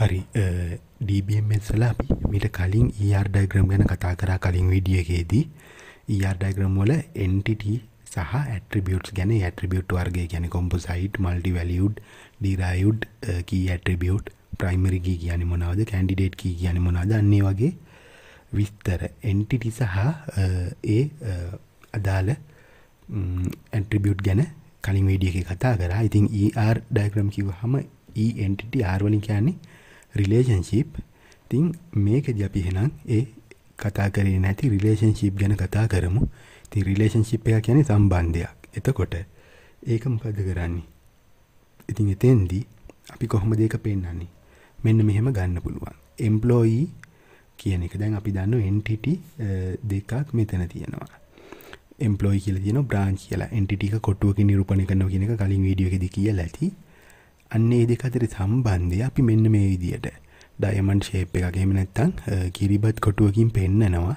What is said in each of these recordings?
හරි ඩබමසල අපි මිට කලින් ER ඩයිග්‍රම් ගැන කතා කරා කලින් විඩියකේදී ER ඩයිග්‍රම් වල එන්ටිට සහ ඇට්‍රිබියුට් ගැන ඇට්‍රිබියුට් වර්ගේ ගැන කොම්පසයිට් මල්ටි වැලියුඩ් ඩිරයුඩ් කී ඇට්‍රිබියුට් ප්‍රයිමරිගී කියන මොනාවද කැන්ඩිඩේට් කී කියන මොනාද අන්නේ වගේ විස්තර එන්ටිට සහ ඒ අදාළ ඇට්‍රිබියුට් ගැන කලින් වීඩිය එක කතා කරා ඉතින් ER ඩයිග්‍රම් කිව හම ඒන්ටිට e ආර්වලින් කියන්නේ රිලේෂන්ශිප් තින් මේකද අපි හෙනම් ඒ කතා කරේ නැති රිලේෂන්ශිප් ගැන කතා කරමු ති රිලේෂන්ශිප් එක කියන සම්බන්ධයක් එතකොට ඒක මොකද කරන්නේ ඉතින් එතෙන්දී අපි කොහොම දෙක පෙන්න්නන්නේ මෙන්න මෙහෙම ගන්න පුළුවන් එම්පලෝයි කියන එක දැන් අපි දන්න එන්ටිට දෙකක් මෙතන තියෙනවා එම්පලෝයි කියල තියන බ්‍රාන්ච් කියලා එන්ටික කොටුවක නිරූපණ කරන කියන එක කලින් වීඩියෝ එකෙද කියලා ඇති අන්න ඒ දෙක අතර සම්බන්ධය අපි මෙන්න මේ විදියට ඩයමන්ඩ් ෂේප් එකක් එහෙම නැත්නම් කිරිබත් කොටුවකින් පෙන්නනවා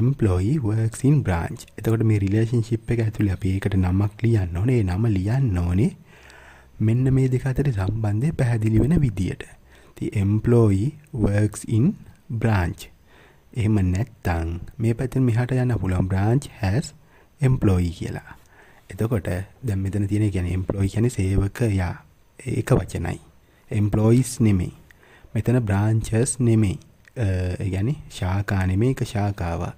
employee works in branch. එතකොට මේ relationship එක ඇතුලේ අපි ඒකට නමක් ලියන්න ඕනේ. ඒ නම ලියන්න ඕනේ මෙන්න මේ දෙක අතර සම්බන්ධය පැහැදිලි වෙන විදියට. ඉතින් employee works in branch. එහෙම නැත්නම් මේ පැත්තෙන් මෙහාට යන්න පුළුවන් branch has employee කියලා. එතකොට දැන් මෙතන තියෙන කියන්නේ employee කියන්නේ සේවකයා ඒක වචනයි. employees නෙමෙයි. මෙතන branches නෙමෙයි. ඒ කියන්නේ ශාඛා නෙමෙයි ඒක ශාඛාවක්.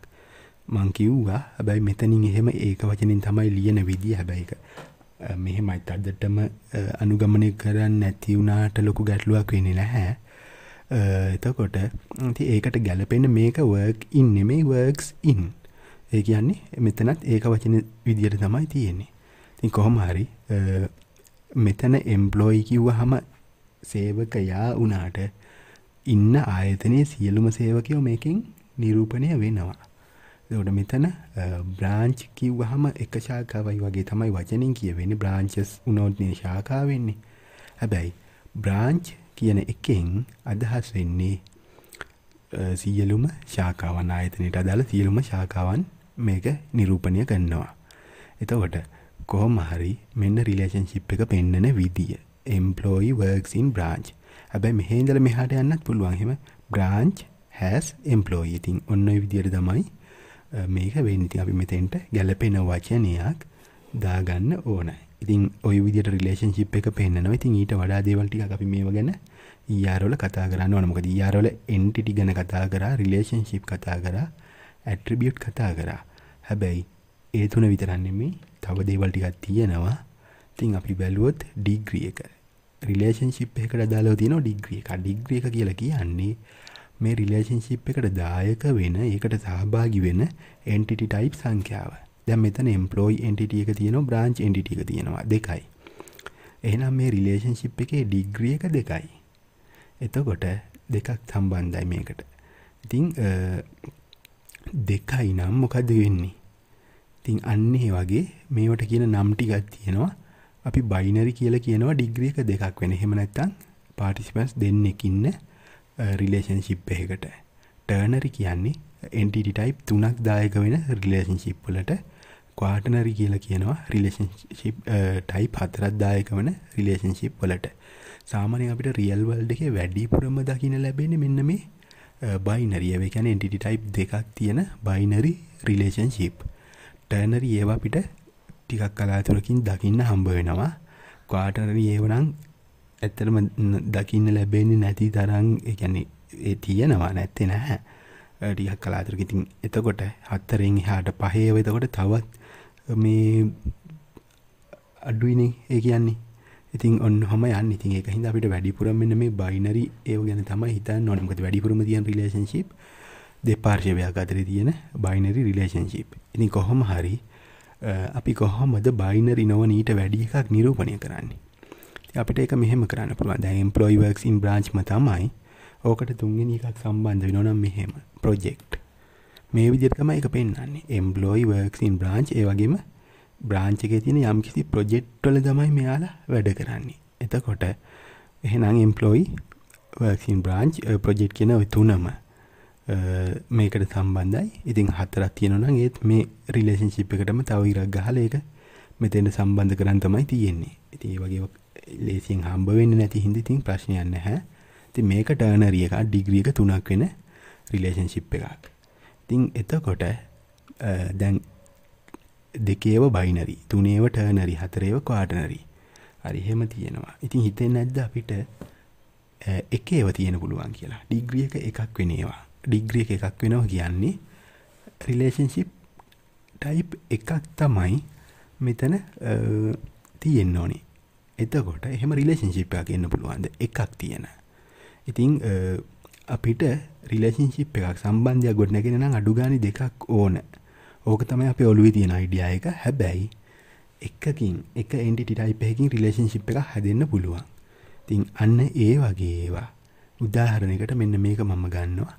මං කිව්වා හැබැයි මෙතනින් එහෙම ඒක වචනෙන් තමයි ලියන විදිය හැබැයි ඒක මෙහෙමයි තදටම අනුගමනය කරන්න නැති වුණාට ලොකු ගැටලුවක් වෙන්නේ නැහැ. එතකොට ඉතින් ඒකට ගැලපෙන මේක work in නෙමෙයි works in. ඒ කියන්නේ මෙතනත් ඒක වචන විදියට තමයි තියෙන්නේ. ඉතින් කොහොම හරි මෙතන එම්ප්ලොයි කිව්වහම සේවකයා වුණාට ඉන්න ආයතනයේ සියලුම සේවකයෝ මේකෙන් නිරූපණය වෙනවා. එතකොට මෙතන බ්‍රාන්ච් කිව්වහම එක ශාඛාවයි වගේ තමයි වචනින් කියවෙන්නේ බ්‍රාන්චස් උනොත් නේ ශාඛා වෙන්නේ. හැබැයි බ්‍රාන්ච් කියන එකෙන් අදහස් වෙන්නේ සියලුම ශාකාවන් ආයතනයට අදාළ සියලුම ශාකාවන් මේක නිරූපණය කරනවා. එතකොට කොහොම හරි මෙන්න රිලේෂන්ශිප් එක පෙන්නන විදිය එම්පලෝයි වර්ක්සින් බ්‍රාන්ච් හැබැයි මෙහේදල මෙහාට යන්නත් පුළුවන් හෙම බ්‍රාන්ච් හැස් එම්පලෝයි ඉතින් ඔන්න විදියට තමයි මේක වෙන්නති අපි මෙතෙන්ට ගැලපෙන වචනයක් දාගන්න ඕනයි ඉතින් ඔය විදිට රිලේෂන්ශිප් එක පෙන්න්නනවා ඉතින් ඊට වඩා දේවල්ටි අපි මේ ගැන යාරෝල කතා කරන්න ඕනමකද යාරෝල එන්ටිටි ගැන කතා කරා රිලේෂන්ශිප් කතා කරා ඇට්‍රිබියුට් කතා කරා හැබැයි ඒ තුන විතරන්නෙමේ තව දේවල් ටිකක් තියෙනවා තින් අපි බැලුවොත් ඩිග්‍රිය එක රිලේෂන්ශිප් එකට දාලා තියෙන ඩිග්‍රිය එක ඩිග්‍රිය එක කියලා කියන්නේ මේ රිලේෂන්ශිප් එකට දායක වෙන ඒකට සහභාගි වෙන එන්ටිටි ටයිප් සංඛ්‍යාව දැන් මෙතන එම්ප්ලොයි එන්ටිටි එක තියෙනවා බ්‍රාන්ච් එන්ටිටි එක තියෙනවා දෙකයි එහෙනම් මේ රිලේෂන්ශිප් එකේ ඩිග්‍රිය එක දෙකයි එතකොට දෙකක් සම්බන්ධයි මේකට ඉතින් දෙකයි නම් මොකද වෙන්නේ ඉතින් අන්න ඒ වගේ මේවට කියන නම් ටිකක් තියෙනවා. අපි බයිනරි කියලා කියනවා ඩිග්‍රී එක දෙකක් වෙන. එහෙම නැත්නම් පාටිසිපන්ට්ස් දෙන්නෙක් ඉන්න රිලේෂන්ෂිප් එකකට. ටර්නරි කියන්නේ එන්ටිටි ටයිප් තුනක් දායක වෙන රිලේෂන්ෂිප් වලට. ක්වාටනරි කියලා කියනවා රිලේෂන්ෂිප් ටයිප් හතරක් දායක වෙන රිලේෂන්ෂිප් වලට. සාමානය අපිට රියල් වල්ඩ එකේ වැඩිපුරම දකින්න ලැබෙන්නේ මෙන්න මේ බයිනරිය ඒ කියන්නේ එන්ටිටි ටයිප් දෙකක් තියෙන බයිනරි රිලේෂන්ෂිප්. ටර්නරි ඒවා අපිට ටිකක් කලාතුරකින් දකින්න හම්බ වෙනවා ක්වාටරරි ඒවනම් ඇත්තරම දකින්න ලැබෙන්නේ නැති තරන් එකන්නේ ඒ තියෙනවා නැත්තේ නැහැ ටිකක් කලාතුරකිතින් එතකොට හත්තරෙන් හාට පහේව එතකොට තවත් මේ අඩුවනේ ඒ කියන්නේ ඉතින් ඔන්න හම යන්න ඉතින් එක හිද අපිට වැඩිපුරම් මෙන්න මේ බයිනරි ඒව ගැන තම හිතා නොනමකද වැඩිපුරම තියන් රිලේශන්ශිප් දෙපාර්ශවයක් අතර තියෙන බයිනරි රිලේශන්ශිප් ඉතින් කොහොම හරි අපි කොහොමද බයිනරි නොවන ඊට වැඩි එකක් නිරූපණය කරන්නේ. අපිට එක මෙහෙම කරන්න පුළුවන් දැන් එම්ප්ලොයිවර්ක්ස් ඉන් බ්‍රාන්ච් ම තමයි ඕකට තුන්වෙනි එකක් සම්බන්ධ වෙනවා නම් මෙහෙම ප්‍රොජෙක්ට්. මේ විදිහට තමයි ඒක පෙන්වන්නේ. එම්ප්ලොයිවර්ක්ස් ඉන් බ්‍රාන්ච් ඒ වගේම බ්‍රාන්ච් එකේ තියෙන යම්කිසි ප්‍රොජෙක්ට් වල තමයි මෙයාලා වැඩ කරන්නේ. එතකොට එහෙනම් employee works in branch project කියන ওই තුනම මේකට සම්බන්ධයි ඉතින් හතරක් තියෙනවනම් ඒත් මේ රිලේෂන්ෂිප් එකටම තව ඉරක් ගහලා ඒක මෙතෙන්ට සම්බන්ධ කරන් තමයි තියෙන්නේ. ඉතින් ඒ වගේ ලේසියෙන් හම්බ වෙන්නේ නැති හින්දා ඉතින් ප්‍රශ්නයක් නැහැ. ඉතින් මේක ටර්නරි එකක් ඩිග්‍රී එක 3ක් වෙන රිලේෂන්ෂිප් එකක්. ඉතින් එතකොට දැන් දෙකේව බයිනරි තුනේව ටර්නරි හතරේව ක්වාටනරි හරි එහෙම තියෙනවා. ඉතින් හිතෙන්නේ නැද්ද අපිට එකේව තියෙන පුළුවන් කියලා. ඩිග්‍රී එක එකක් වෙනේවා. ඩිග්‍රිය එකක් වෙනවා කියන්නේ රිලේෂන්ශිප් ටයිප් එකක් තමයි මෙතන තියෙන්න ඕනේ එතකොට එහෙම රිලේෂන්ශිප්යක් එන්න පුළුවන්ද එකක් තියෙන ඉතිං අපිට රිලේෂන්ශිප් එකක් සම්බන්ධයක් ගොඩනැගෙන නම් අඩුගානි දෙකක් ඕන ඕක තමයි අප ඔලුවි තියෙන අයිඩියා එක හැබැයි එකකින් එක එන්ටිටයිපයකින් රිලේෂන්ශිප් එක හැදන්න පුළුවන් තින් අන්න ඒ වගේ ඒවා උදාහරණයකට මෙන්න මේක මම ගන්නවා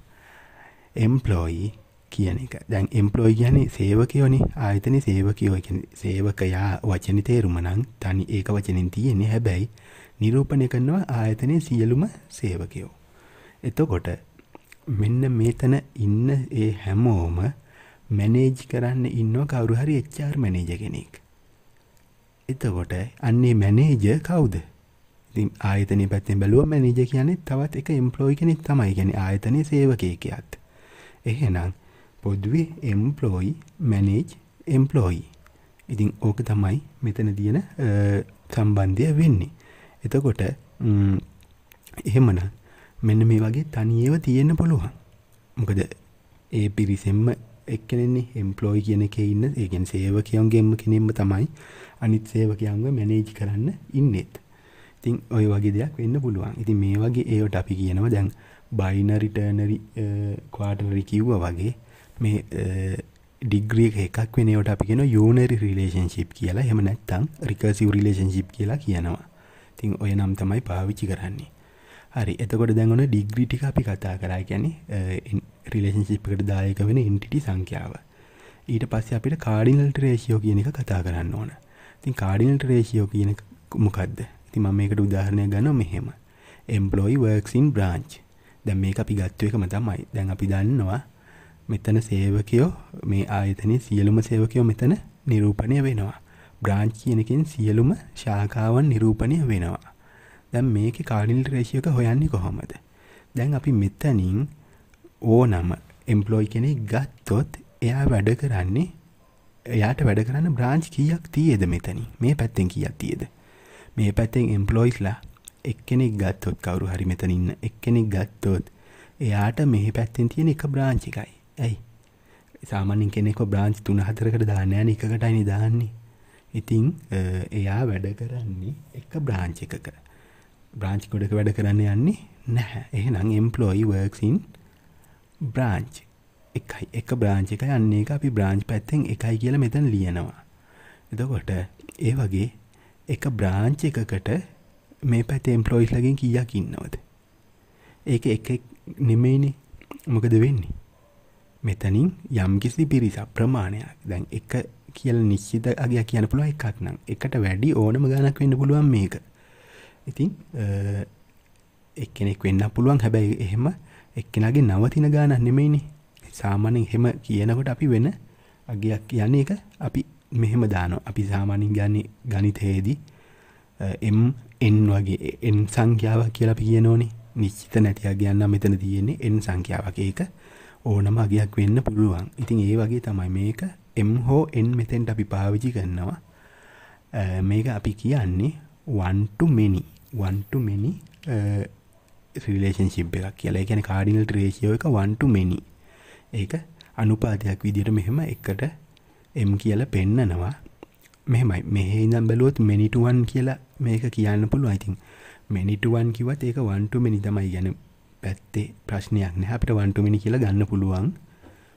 එම්ප්ලෝයි කියන එක දැන් එම්ප්ලෝයි කියන්නේ සේවකයෝනි ආයතන සේවකයෝ කියන්නේ සේවකයා වචනේ තේරුම නම් තනි ඒක වචනෙන් තියෙන්නේ හැබැයි නිරූපණය කරනවා ආයතනයේ සියලුම සේවකයෝ එතකොට මෙන්න මෙතන ඉන්න ඒ හැමෝම මැනේජ් කරන්න ඉන්නවා කවුරු හරි HR මැනේජර් කෙනෙක් එතකොට අන්නේ මැනේජර් කවුද ඉතින් ආයතනයේ පැත්තෙන් බැලුවම මැනේජර් කියන්නේ තවත් එක එම්ප්ලොයි කෙනෙක් තමයි. කියන්නේ ආයතනයේ සේවකයෙක් කියත්. එහෙනම් පොදුවේ එම්පලෝයි මැනේජ් එම්පලෝයි ඉතින් ඕක තමයි මෙතන තියෙන සම්බන්ධය වෙන්නේ එතකොට එහෙමන මෙන්න මේ වගේ තනියව තියෙන්න පුළුවන් මොකද ඒ පිරිසෙම්ම එක්කනෙන්නේ එම්පලෝයි කියන එක ඉන්න ඒගෙන් සේවකයන්ගේම කෙනෙම්ම තමයි අනිත් සේවකයන්ව මැනේජ් කරන්න ඉන්නෙත් ඉතින් ඔය වගේ දෙයක් වෙන්න පුළුවන් ඉතින් මේ වගේ ඒවට අපි කියනවා දැන් බයිනරිටර්නරි කවාටරි කිව්ව වගේ මේ ඩිග්‍රියක uh, එකක් වෙනට අපිගෙන යෝනරි රිලේෂන්ශිප් කියලා හෙම නැත්තං රිකසිව රිලේෂන්ශිප් කියලා කියනවා තින් ඔය නම් තමයි පාවිච්චි කරන්නේ හරි එතකොට දැඟන ඩිග්‍රිටික අපි කතා කරා ගැන රිලේෂන්ශිප්කට uh, දායක වෙන ඉන්ටිටි සංඛ්‍යාව ඊට පස්ස අපිට කාඩිනල්ට රේෂියෝ කියන එක කතා කරන්න ඕන තින් කාඩිනල්ට රේෂියෝ කියන මොකක්ද ඉති ම මේකට උදාහරණය ගන්න මෙහෙම එම්පලොයි වර්ක්සින් බ්‍රාංච් දැන් මේක අපි ගත්තු එකම තමයි. දැන් අපි දන්නවා මෙතන සේවකයෝ මේ ආයතනයේ සියලුම සේවකයෝ මෙතන නිරූපණය වෙනවා. බ්‍රාන්ච් කියන එකෙන් සියලුම ශාඛාවන් නිරූපණය වෙනවා. දැන් මේකේ කාඩිනල් රේෂියෝ එක හොයන්නේ කොහොමද? දැන් අපි මෙතනින් ඕනම එම්ප්ලොයි කෙනෙක් ගත්තොත් එයා වැඩ කරන්නේ එයාට වැඩ කරන්න බ්‍රාන්ච් කීයක් තියේද මෙතනින්? මේ පැත්තෙන් කීයක් තියේද? මේ පැත්තෙන් එම්ප්ලොයිස්ලා එක්කෙනෙක් ගත්තොත් කවුරු හරි මෙතන ඉන්න එක්කෙනෙක් ගත්තොත් එයාට මෙහි පැත්තෙන් තියෙන එක බ්‍රාන්ච් එකයි. ඇයි? සාමාන්‍යයෙන් කෙනෙක්ව බ්‍රාන්ච් 3-4කට දාන්න යන එකකටයි දාන්නේ. ඉතින් එයා වැඩ කරන්නේ එක බ්‍රාන්ච් එකක. බ්‍රාන්ච් ගොඩක වැඩ කරන්න යන්නේ නැහැ. එහෙනම් employee works in branch එකයි. එක බ්‍රාන්ච් එකයි අන්න ඒක අපි බ්‍රාන්ච් පැත්තෙන් එකයි කියලා මෙතන ලියනවා. එතකොට ඒ වගේ එක බ්‍රාන්ච් එකකට මේ පැතේ එම්පලොයිස් ලගෙන් කියක් ඉන්නවද ඒක එක නෙමෙයිනේ මොකද වෙන්නේ මෙතනින් යම්කිසි පිරිසක් ප්‍රමාණයක් දැන් එක කියල නිශ්චිත අගයක් කියන පුළුව එකක් නම් එකට වැඩි ඕනම ගානක් වෙන්න පුළුවන් මේක ඉතින් එක්කෙනෙක් වෙන්න පුළුවන් හැබැයි එහෙම එක්කෙනගේ නවතින ගාන නෙමෙයිනි සාමානෙන් හෙම කියනකොට අපි වෙන අගයක් කියන්නේ එක අපි මෙහෙම දානො අපි සාමානින් ගන්න ගනිතයේදී එම් එන් වගේ එන් සංඛ්‍යාවක් කියලා අපි කියනෝනේ නිශ්චිත නැතියක් ගන්න මෙතන තියෙන්නේ එන් සංඛ්‍යාවක් ඒක ඕනම අගයක් වෙන්න පුළුවන්. ඉතින් ඒ වගේ තමයි මේක m හෝ n මෙතෙන්ට අපි පාවිච්චි කරනවා. මේක අපි කියන්නේ one to many one to many relationship එකක් කියලා. ඒ කියන්නේ කාඩිනල් රේෂියෝ එක 1 to many. ඒක අනුපාතයක් විදිහට මෙහෙම එකට m කියලා පෙන්නනවා. මෙහෙමයි මෙහේ ඉඳන් බැලුවොත් many to one කියලා මේක කියන්න පුළුවන්. ඉතින් many to one කිව්වත් ඒක one to many තමයි. يعني පැත්තේ ප්‍රශ්නයක් නැහැ. අපිට one to many කියලා ගන්න පුළුවන්.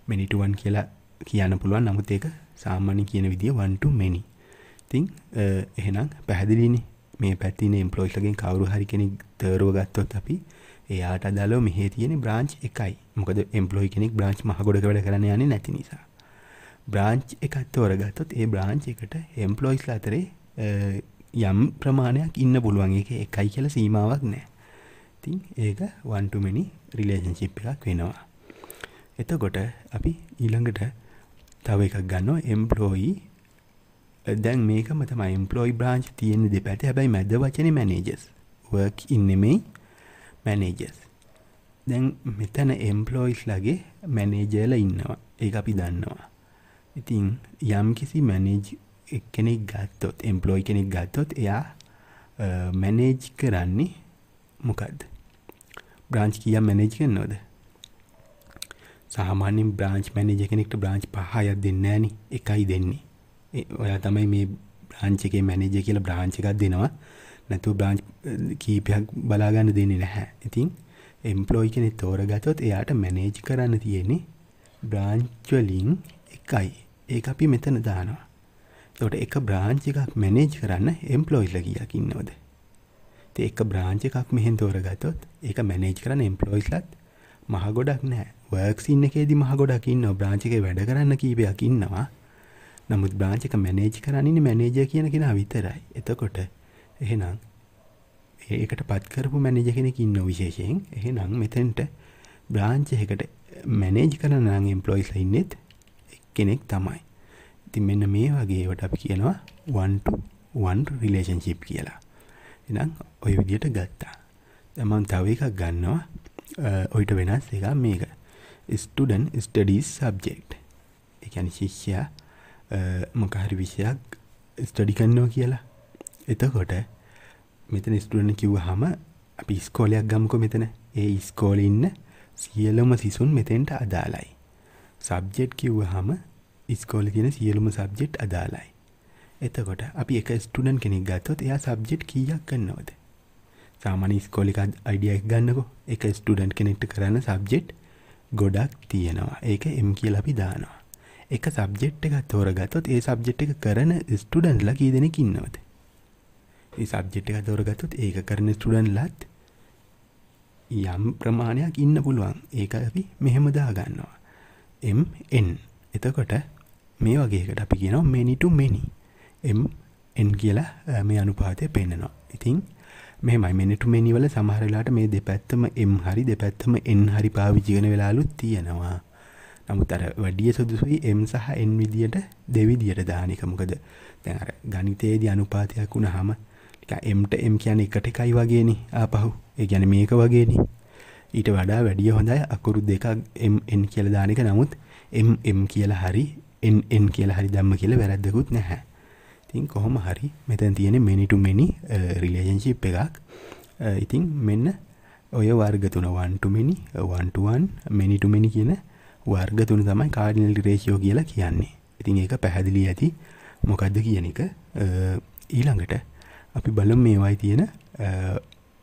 many to one කියලා කියන්න පුළුවන්. නමුත් ඒක සාමාන්‍ය කියන විදිය one to many. ඉතින් එහෙනම් පැහැදිලිනේ මේ පැත්තේ ඉන්න එම්ප්ලොයිස්ලගෙන් කවුරු හරි කෙනෙක් තේරුව ගත්තොත් අපි එයාට අදාළව මෙහි තියෙන බ්‍රාන්ච් එකයි. මොකද එම්ප්ලොයි කෙනෙක් බ්‍රාන්ච් මහ ගොඩක වැඩ කරන්න යන්නේ නැති නිසා. බ්‍රාංච් එකක් තෝරගත්තොත් ඒ බ්‍රාංච් එකට එම්පලොයිස් අතරේ යම් ප්‍රමාණයක් ඉන්න පුළුවන් එක එකයි කියල සීමාවක් නෑ තින් ඒක වන්ටුමනි රිලේෂන්ශිප් එකක් වෙනවා එතකොට අපි ඊළඟට තව එකක් ගන්න එම්පලෝයි දැන් මේක මතම එම්පලෝයි බ්‍රාංච් තියෙන දෙපැට හැබැයි මැද වචන මැනේජස් වර්ක් ඉන්නෙමයි මැනේජස් දැන් මෙතන එම්පලෝයිස් ලගේ මැනේජල ඉන්නවා ඒ අපි දන්නවා ඉතින් යම් කිසි මැනේජ් කෙනෙක් ගත්තොත් එම්පලෝයි කෙනෙක් ගත්තොත් එයා මැනේජ් කරන්නේ මොකක්ද බ්‍රාංච් කිය මැනේජ් කරනොද සාමාන්‍යෙන් බ්‍රාංච් මැනජ කෙනෙක්ට බ්‍රාංච් පහයක් දෙන්නෑන එකයි දෙන්නේ ඔයා තමයි මේ බ්‍රාංච් එකේ මැනේජ කියලා බ්‍රාංච් එකක් දෙනවා නැතුව බ්‍රාංච් කීපයක් බලාගන්න දෙන්නේ නැහැ ඉතින් එම්පලෝයි කෙනෙ තෝරගතොත් එයාට මැනේජ් කරන්න තියෙන්නේ බ්‍රාංච්වලින් එකයි ඒක අපි මෙතන දානවා. එතකොට එක බ්‍රාන්ච් එකක් මැනේජ් කරන්න එම්ප්ලොයිස්ලා කීයක් ඉන්නවද? ඉතින් එක බ්‍රාන්ච් එකක් මෙහෙන් තෝරගත්තොත් ඒක මැනේජ් කරන්න එම්ප්ලොයිස්ලාත් මහ ගොඩක් නැහැ. වර්ක්ස් ඉන්න එකේදී මහ ගොඩක් ඉන්නවා. බ්‍රාන්ච් එකේ වැඩ කරන්න කීපයක් ඉන්නවා. නමුත් බ්‍රාංච් එක මැනේජ් කරන්නේ මැනේජර් කියන කෙනා විතරයි. එතකොට එහෙනම් ඒකට පත් කරපු මැනේජර් කෙනෙක් ඉන්නව විශේෂයෙන්. එහෙනම් මෙතෙන්ට බ්‍රාන්ච් එකකට මැනේජ් කරන නම් එම්ප්ලොයිස්ලා ඉන්නෙත් කෙනෙක් තමයි. ඉතින් මෙන්න මේ වගේ ඒවට අපි කියනවා one to one relationship කියලා. එහෙනම් ওই විදිහට ගත්තා. දැන් මම තව එකක් ගන්නවා. ඔයිට වෙනස් එකක් මේක. student studies subject. ඒ කියන්නේ ශිෂ්‍යයා මොක හරි විෂයක් ස්ටඩි කරනවා කියලා. එතකොට මෙතන ස්ටුඩන්ට් කිව්වහම අපි ඉස්කෝලයක් ගමුකෝ මෙතන. ඒ ඉස්කෝලේ ඉන්න සියලුම සිසුන් මෙතෙන්ට අදාළයි. සබ්ජෙක්ට් කිව්වහම ඉස්කෝලේ තියෙන සියලුම සබ්ජෙක්ට් අදාළයි. එතකොට අපි එක ස්ටුඩන්ට් කෙනෙක් ගත්තොත් එයා සබ්ජෙක්ට් කීයක් ගන්නවද? සාමාන්‍ය ඉස්කෝලේ අයිඩියා එකක් ගන්නකෝ. එක ස්ටුඩන්ට් කෙනෙක්ට කරන්න සබ්ජෙක්ට් ගොඩක් තියෙනවා. ඒක M කියලා අපි දානවා. එක සබ්ජෙක්ට් එකක් තෝරගත්තොත් ඒ සබ්ජෙක්ට් එක කරන ස්ටුඩන්ට්ලා කී දෙනෙක් ඉන්නවද? ඒ සබ්ජෙක්ට් එක තෝරගත්තොත් ඒක කරන ස්ටුඩන්ට්ලාත් යම් ප්‍රමාණයක් ඉන්න පුළුවන්. ඒක අපි මෙහෙම දාගන්නවා. MN එතකොට මේ වගේකට අපි කියනවා මෙනිටු මෙනි එන් කියලා මේ අනුපාතය පෙන්න්නනවා ඉතින් මෙමයි මෙනිටු මෙනි වල සමහරලාට මේ දෙපැත්තම එම් හරි දෙපැත්තම එන් හරි පාවිජිගන වෙලාලුත් තියෙනවා නමුත් අර වැඩිය සුදුසුයි එම් සහ එන් විදියට දෙවිදියට දානකමකද තැන් අර ගනිතයේදී අනුපාතයක් වුණ හම එම්ට එම් කියන එකට එකයි වගේනි ආපහු ඒ ගැන මේක වගේනිි ඊට වඩා වැඩිය හොඳයි අකුරු දෙකක් එන් කියල දානක නමුත් එම් කියලා හරි එන් කියලා හරි දම්ම කියල වැරද්දකුත් නැහැ ඉතින් කොහොම හරි මෙතැන් තියෙන මෙනිටු මෙනි රිලේජන්ශිප් එකක් ඉතින් මෙන්න ඔය වර්ග තුන වන්ටුමිනි වන්ටුවන් මෙනිටුමෙනි කියන වර්ග තුන තමයි කාඩිනල් රේෂෝ කියලා කියන්නේ ඉතින් ඒක පැහැදිලි ඇති මොකක්ද කියන එක ඊළඟට අපි බලම් මේවයි තියෙන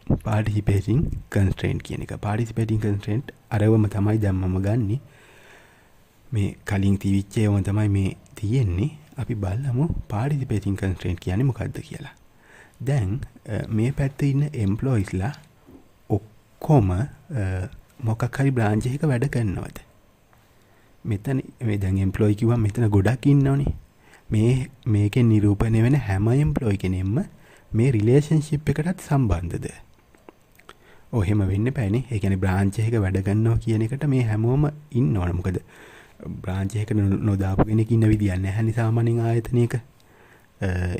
පාටිසිපේසින් කන්ස්ට්‍රේන්ට් කියන එක පාටිසිපේටින් කන්ස්ට්‍රේන්ට් අරවම තමයි දැම්මම ගන්නේ මේ කලින් තිවිච්චේම තමයි මේ තියෙන්නේ අපි බලමු පාටිසිපේටින් කන්ස්ට්‍රේන්ට් කියන්නේ මොකද්ද කියලා දැන් මේ පැත්තේ ඉන්න එම්ප්ලොයිස්ලා ඔක්කොම මොකක් හරි බ්‍රාන්ච් එකක වැඩ කරනවද මෙතන මේ දැන් එම්ප්ලොයි කිව්වා මෙතන ගොඩක් ඉන්නවනේ මේ මේකෙන් නිරූපණය වෙන හැම එම්ප්ලොයි කෙනෙක්ම මේ රිලේෂන්ෂිප් එකටත් සම්බන්ධද ඔහෙම වෙන්න පැන ඒකැන බ්‍රාංචයක වැඩගන්නවා කියන එකට මේ හැමෝම ඉන්න ඕනමකද බ්‍රාංචයක නොදාපු කෙනෙක ඉන්න විදින්න හැනි සාමනින් ආයතනයක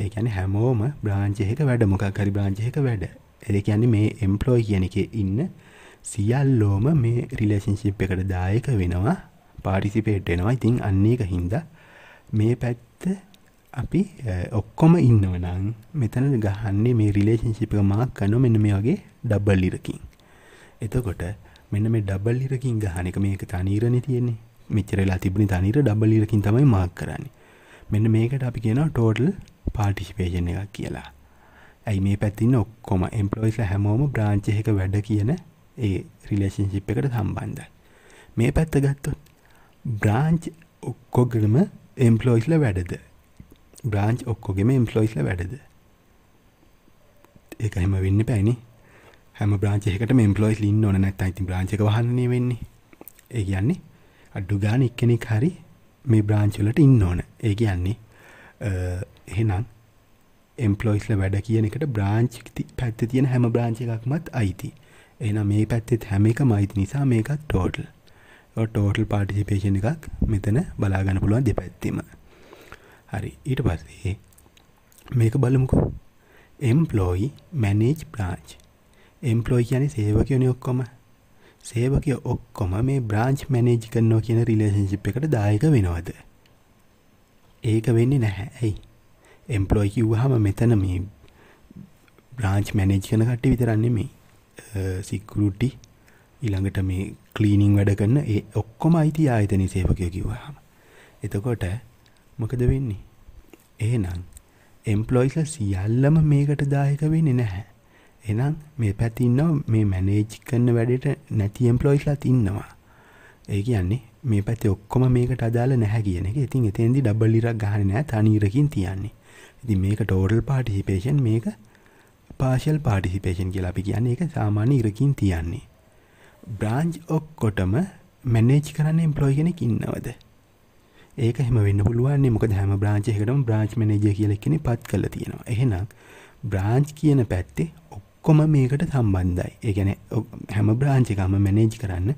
ඒකැන හැමෝම බ්‍රාංචයක වැඩ මොකක්කරි බ්‍රාංචයක වැඩ එදකන්නේ මේ එම්පලෝයි කියන එක ඉන්න සියල්ලෝම මේ රිලේශංශිප් එකට දායක වෙනවා පාටිසිපේට් වෙනවා ඉතින් අන්නේ එක හින්දා මේ පැත්ත අපි eh, ඔක්කොම ඉන්නවනං මෙතන ගහන්නේ මේ රිලේශංශිපක මාක් කනො මෙන්න මේ වගේ ඩබල් ඉරකින්. එතකොට මෙන්න මේ ඩබල් ඉරකින් ගහන එක මේක තනීරණ තියෙන්නේ මෙච්චරලා තිබුණ තනීර ඩබල් ඉරකින් තමයි මාක් කරන්නේ. මෙන්න මේකට අපි කියනවා ටෝටල් පාටිසිපේෂන් එකක් කියලා. ඇයි මේ පැත්තින්න ඔක්කොම එම්පලොයිස්ලා හැමෝම බ්‍රාංච් එක වැඩ කියන ඒ රිලේශන්ශිප් එකට සම්බන්ධයි. මේ පැත්ත ගත්තොත් බ්‍රාංච් ඔක්කොගම එම්පලොයිස්ලා වැඩද බ්‍රාන්ච් ඔක්කොගෙම ඉම්පලොයිස්ල වැඩද ඒක හෙම වෙන්න පැයිනි හැම බ්‍රාචයකට මෙම්පලොයිස් ලින් ඕන නැත් අයිති බ්‍රාචක හන්නේ වෙන්නේ ඒ කියන්නේ අඩ්ඩු ගාන එක්කෙනෙක් හරි මේ බ්‍රාංචලට ඉන්න ඕන ඒ කියන්නේ එහෙනම් එම්පලොයිස්ල වැඩ කියන එකට බ්‍රාංච් පැත්ත තියෙන හැම බ්‍රාංච එකක්මත් අයිති එන මේ පැත්තෙත් හැම එක මයිති නිසා මේකත් ටෝටල් ටෝටල් පාටිසිපේෂණ එකක් මෙතන බලාගන්න පුළුවන් දෙපැත්තිීම හරි ඊට පස්සේ මේක බලමුකෝ එම්පලෝයි මැනේජ් බ්‍රාංච් එම්පලෝයි කියන සේවකයනි ඔක්කොම සේවකය ඔක්කොම මේ බ්‍රාංච් මැනේජ් කරනෝ කියන රිලේශංශිප් එකට දායක වෙනවද ඒක වෙන්නේ නැහැ ඇයි එම්පලෝයි කිව්වහම මෙතන මේ බ්‍රාංච් මැනේජ් කරන කට්ටිය විතරන්නේ මේ සිකුරුටි ඊළඟට මේ ක්ලීනිං වැඩ කරන ඒ ඔක්කොම අයිති ආයතනයේ සේවකය කිව්වහම එතකොට මොකද වෙන්නේ? එහෙනම් එම්ප්ලොයිස්ලා සියල්ලම මේකට දායක වෙන්නේ නැහැ. එහෙනම් මේ පැත්තේ ඉන්නවා මේ මැනේජ් කරන වැඩේට නැති එම්ප්ලොයිස්ලාත් ඉන්නවා. ඒ කියන්නේ මේ පැත්තේ ඔක්කොම මේකට අදාළ නැහැ කියන එක. ඉතින් එතෙන්දි ඩබල් ඉරක් ගහන්නේ නැහැ තනීරකින් තියන්නේ. ඉතින් මේක ටෝටල් පාටිසිපේෂන් මේක පාෂල් පාටිසිපේෂන් කියලා අපි කියන්නේ ඒක සාමාන්‍ය ඉරකින් තියන්නේ. බ්‍රාන්ච් ඔක්කොටම මැනේජ් කරන්න එම්ප්ලොයි කෙනෙක් ඉන්නවද? ඒක හෙම වෙන්න පුළුවන් මොකද හැම බ්‍රාංච් එකකටම බ්‍රාන්ච් මැනේජර් කියලා කෙනෙක් පත් කරලා තියෙනවා. එහෙනම් බ්‍රාන්ච් කියන පැත්තේ ඔක්කොම මේකට සම්බන්ධයි. ඒ කියන්නේ හැම බ්‍රාන්ච් එකම මැනේජ් කරන්න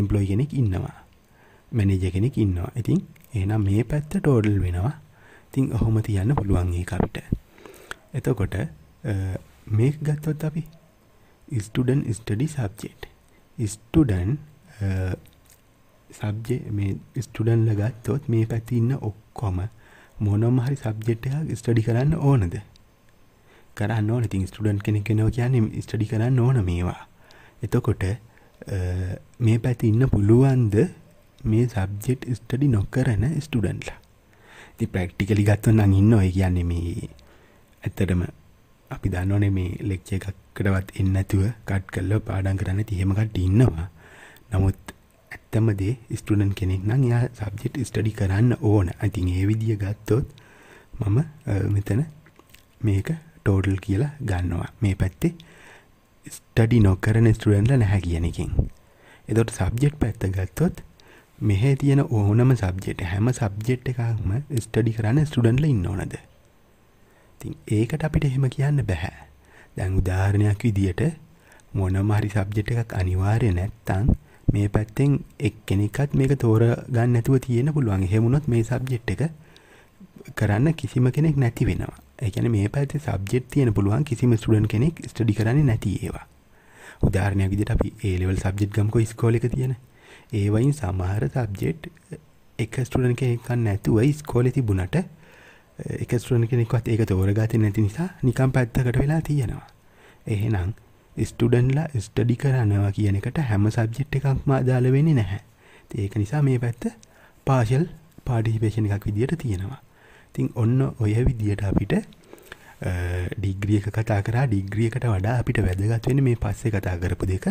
එම්ප්ලොයි කෙනෙක් ඉන්නවා. මැනේජර් කෙනෙක් ඉන්නවා. ඉතින් එහෙනම් මේ පැත්ත ටෝටල් වෙනවා. ඉතින් ඔහොම තියන්න පුළුවන් ඒක අපිට. එතකොට මේක ගත්තොත් අපි student study subject student subject මේ ස්ටඩන්ල ගත්තොත් මේ පැතිඉන්න ඔක්කොම මොනොම් හරි සබ්ජෙට්ටයක් ස්ටඩි කරන්න ඕනද කරන්න ඕන ඉතින් ස්ටඩන්් කෙනෙ කෙනෝ කියන්න ස්ටඩි කරන්න ඕන මේවා එතකොට මේ පැති ඉන්න පුළුවන්ද මේ සබ්ජෙට් ස්ටඩි නොකරන ස්ටඩන්ටලා ති ප්‍රක්ටිකලි ගත්වන්න ඉන්න ඔය කියන්නේ මේ ඇත්තටම අපි දන්නවනේ මේ ලෙක්ෂය එකකටවත් එන්නඇතුව කට් කල්ල පාඩන් කරන්න තිහෙමකට ඉන්නවා නමුත් ඇත්තම දේ ස්ටඩන් කෙනෙක් නම් යා සබ්ජෙට් ස්ටඩි කරන්න ඕන ඇතින් ඒ විදිිය ගත්තොත් මම මෙතන මේක ටෝඩල් කියලා ගන්නවා මේ පැත්තේ ස්ටඩි නොකරන ස්ටඩන්ල නැහැ කියනකින් එදොට සබ්ජෙට් පැත්ත ගත්තොත් මෙහ තියෙන ඕනම සබ්ජෙට් හැම සබ්ජෙට් එකක්ම ස්ටඩි කරන්න ස්ටඩන්ල ඉන්න ඕනද තින් ඒකට අපිට එහෙම කියන්න බැහැ දැන් උදාහරණයක් විදියට මොනම හරි සබ්ජෙට් එකක් අනිවාර්ය නැත්තං මේ පැත්තෙන් එක්කෙනෙක්වත් මේක තෝරගන්න නැතුව තියෙන්න පුළුවන්. එහෙම වුණොත් මේ සබ්ජෙක්ට් එක කරන්න කිසිම කෙනෙක් නැති වෙනවා. ඒ කියන්නේ මේ පැත්තේ සබ්ජෙක්ට් තියෙන පුළුවන් කිසිම ස්ටුඩන්ට් කෙනෙක් ස්ටඩි කරන්නේ නැති ඒවා. උදාහරණයක් විදිහට අපි A level සබ්ජෙක්ට් ගමුකෝ ඉස්කෝලේ එක තියෙන. ඒ වයින් සමහර සබ්ජෙක්ට් එක ස්ටුඩන්ට් කෙනෙක් නැතුව ඉස්කෝලේ තිබුණට එක ස්ටුඩන්ට් කෙනෙක්වත් ඒක තෝරගත්තේ නැති නිසා නිකන් පැත්තකට වෙලා තියෙනවා. එහෙනම් ස්ටඩන්ලා ස්ටඩි කරන්නවා කියනකට හැම සබ්ජෙට් එකක්ම අදාල වෙන්නේ නැහැ ඒක නිසා මේ පැත්ත පාශල් පාඩිපේෂණ එකක් විදියට තියෙනවා තින් ඔන්න ඔය විදියට අපිට ඩිග්‍රියක කතා කරා ඩිග්‍රියකට වඩා අපිට වැදගත්වෙන මේ පස්සේ කතා කරපු දෙක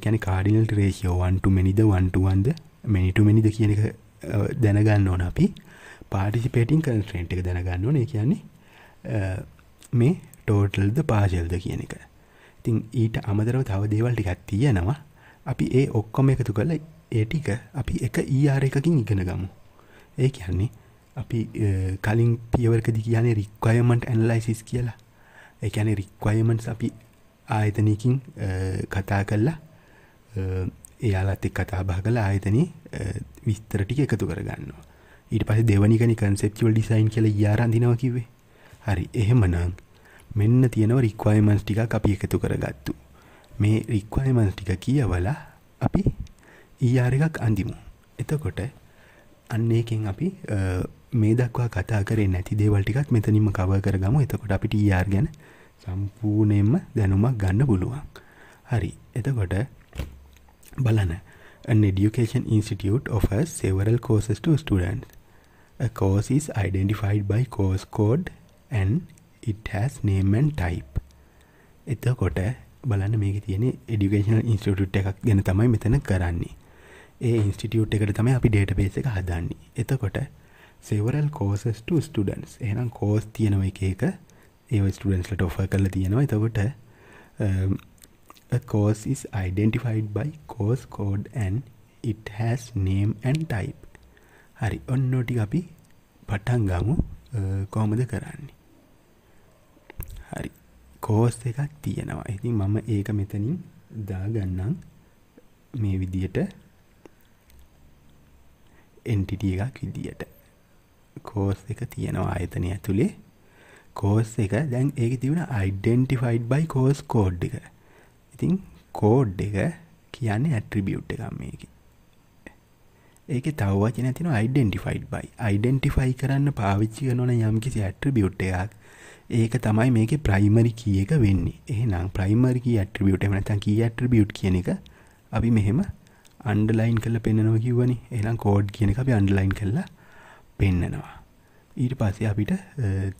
එකන කාඩිනල් රේෂෝ වන්ටු මැනිද වන්ටුවන්ද මැනිටු මැනිද කියන එක දැනගන්න ඕන අපි පාටිසිපේටින් කන්ස්ට්‍රේන්ට් එක දැනගන්න ඕන කියන්නේ මේ ටෝටල්ද පාශල්ද කියන එක ඉතින් ඊට අමතරව තව දේවල් ටිකක් තියෙනවා අපි ඒ ඔක්කොම එකතු කරලා ඒ ටික අපි එක ER එකකින් ඉගෙන ගමු ඒ කියන්නේ අපි කලින් පියවරකදි කියන්නේ රික්වයමන්ට් ඇනලයිසිස් කියලා ඒ කියන්නේ රික්වයමන්ට්ස් අපි ආයතනයකින් කතා කළා එයාලත් එක්ක කතා බහ කරලා ආයතනයේ විස්තර ටික එකතු කරගන්නවා ඊට පස්සේ දෙවනි කෙනි කන්සෙප්චුවල් ඩිසයින් කියලා ER අඳිනවා කිව්වේ හරි එහෙමනම් මෙන්න තියෙනව රික්වයමන්ස් ටිකක් අපි එකතු කරගත්තු මේ රික්වයමන්ස් ටික කියවලා අපි ER එකක් අඳිමු එතකොට අන්න එකෙන් අපි මේ දක්වා කතා කරේ නැති දේවල් ටිකක් මෙතනින්ම කව කරගමු එතකොට අපිට ER ගැන සම්පූර්ණයෙන්ම දැනුමක් ගන්න පුළුවන් හරි එතකොට බලන an education institute offers several courses to students a course is identified by course code and it has name and type එතකොට බලන්න මේක තියෙන එඩිකේෂනල් ඉන්ස්ටිටියුට් එකක් ගැන තමයි මෙතන කරන්නේ ඒ ඉන්ස්ටිටියුට් එකට තමයි අපි ඩේටබේස් එක හදන්නේ එතකොට several courses to students එහෙනම් course තියෙනවා එක එක ඒව students ලට offer කරලා තියෙනවා එතකොට um, a course is identified by course code and it has name and type හරි ඔන්න ටික අපි පටන් ගමු uh, කොහොමද කරන්නේ හරි කෝස් එකක් තියෙනවා ඉතින් මම ඒක මෙතනින් දාගන්නම් මේ විදියට එන්ටිට එකක් විදියට කෝස් එක තියෙනවා ආයතනය ඇතුළේ කෝස් එක දැන් ඒක තිබෙන අයිඩෙන්ටිෆයිඩ් බයි කෝස් කෝඩ් එක ඉතින් කෝඩ් එක කියන්නේ ඇට්‍රිබියුට් එකක් මේක ඒක තව වචන තින අයිඩෙන්ටිෆයිඩ් බයි අයිඩෙන්ටිෆයි කරන්න පාවිච්චි කරනවන යම්කිසි ඇට්‍රිබියුට් එකක් ඒක තමයි මේක ප්‍රයිමරි කිය එක වෙන්නේ එහෙනම් ප්‍රයිමරි කිය ඇට්‍රිබියුට් එහෙම නැත්නම් කී ඇට්‍රිබියුට් කියන එක අපි මෙහෙම අන්ඩර්ලයින් කරලා පෙන්නනවා කිව්වනේ එහෙනම් කෝඩ් කියන එක අපි අන්ඩර්ලයින් කරලා පෙන්නනවා ඊට පස්සේ අපිට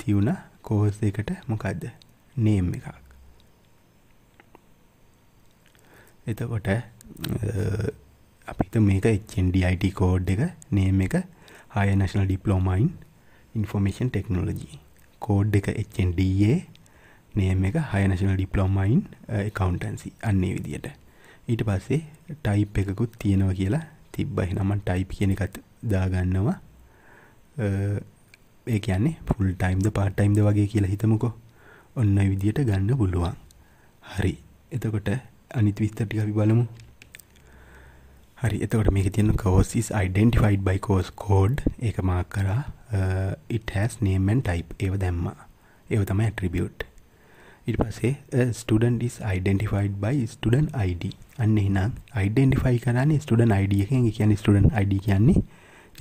තියුණා කෝස් එකට මොකද්ද නේම් එකක් එතකොට අපිට මේක HNDIT කෝඩ් එක නේම් එක හය නැෂනල් ඩිප්ලෝමයින් ඉන්ෆෝමේෂන් ටෙක්නොලජී කෝඩ් එක එච්චන්ඩයේ නේම් එක හයනශනල් ඩිප්ලෝමයින් එකකවන්ටන්සි අන්නේ විදියට ඊට පස්සේ ටයිප් එකකුත් තියෙනවා කියලා තිබ්බහි නමන් ටයිප් කියන එකත් දාගන්නවා uh, ඒ කියන්නේ පුල් ටයිම්ද පාටයිම්ද වගේ කියලා හිතමුකෝ ඔන්න විදියට ගන්න පුළුවන් හරි එතකොට අනිත් විස්තටික අපි බලමු හරි එතකොට මේක තියෙන course is identified by course code ඒක mark කරා uh, it has name and type ඒව දැම්මා ඒව තමයි attribute ඊට පස්සේ uh, student is identified by student id අන්න එහෙනම් identify කරන්නේ student id එකෙන් ඒ කියන්නේ student id කියන්නේ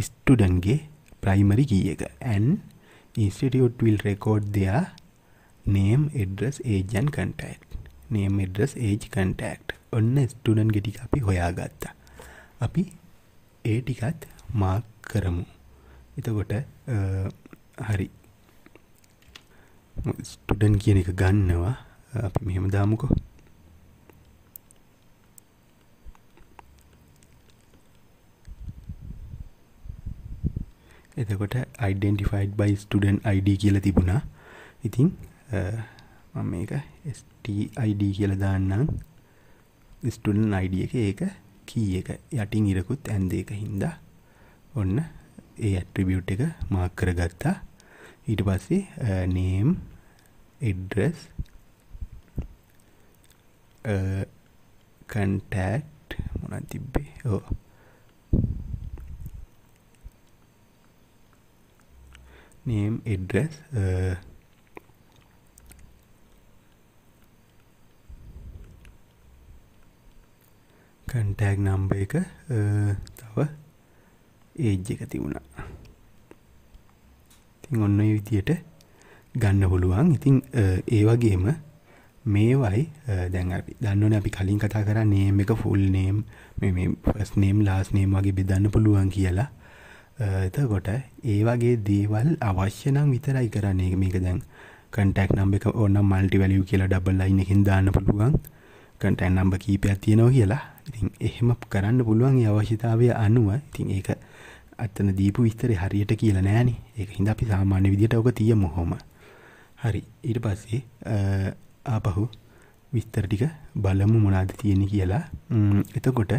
student ගේ primary key එක and institute will record their name address age and contact name address age contact ඔන්න student ගේ ටික අපි හොයාගත්තා අපි ඒ ටිකත් මාක් කරමු. එතකොට හරි ස්ටඩන් කියන එක ගන්නවා අපි මෙහෙම දාමුකෝ එතකොට අයිඩෙන්ටිෆයිඩ් බයි ස්ටඩන් අයිඩ කියල තිබුණා ඉතින් මම මේක ස්ටයිඩ කියල දාන්නම් ස්ටඩන් අයිඩිය එක ඒක කී එක යටින් ඉරකුත් ඇන්දේක හින්දා ඔන්න ඒ ඇට්‍රිබියුට් එක මාක් කරගත්තා ඊට පස්සේ නේම් address contact මොනවද තිබ්බේ ඔව් name address uh, contact number එක තව ඒජ් එක තිබුණා ඉතින් ඔන්න විතියට ගන්න පුළුවන් ඉතින් ඒ වගේම මේවයි දැන් අපි දන්නවන අපි කලින් කතා කර නේම් එක ෆුල් නේම් මේ පස් නේම් ලාස් නේම් වගේ බෙදන්න පුළුවන් කියලා එතකොට ඒ වගේ දේවල් අවශ්‍ය නම් විතරයි කරන්නේ මේක දැන් කටක් නම්බ එක ඕන්න මල්ටි වැලියු කියලා ඩබල් ලයින් එකින් දාන්න පුළුවන් කටන් නම්බ කීපයක් තියෙනවා කියලා ඉතින් එහෙම කරන්න පුළුවන් අවශ්‍යතාවය අනුව ඉතින් ඒක අත්තන දීපු විස්තරය හරියට කියලා නෑනේ ඒක හිඳ අපි සාමාන්‍ය විදිට ඕක තියම හොම හරි ඊට පස්සේ ආපහු විස්තර ටික බලමු මොනාද තියෙන කියලා එතකොට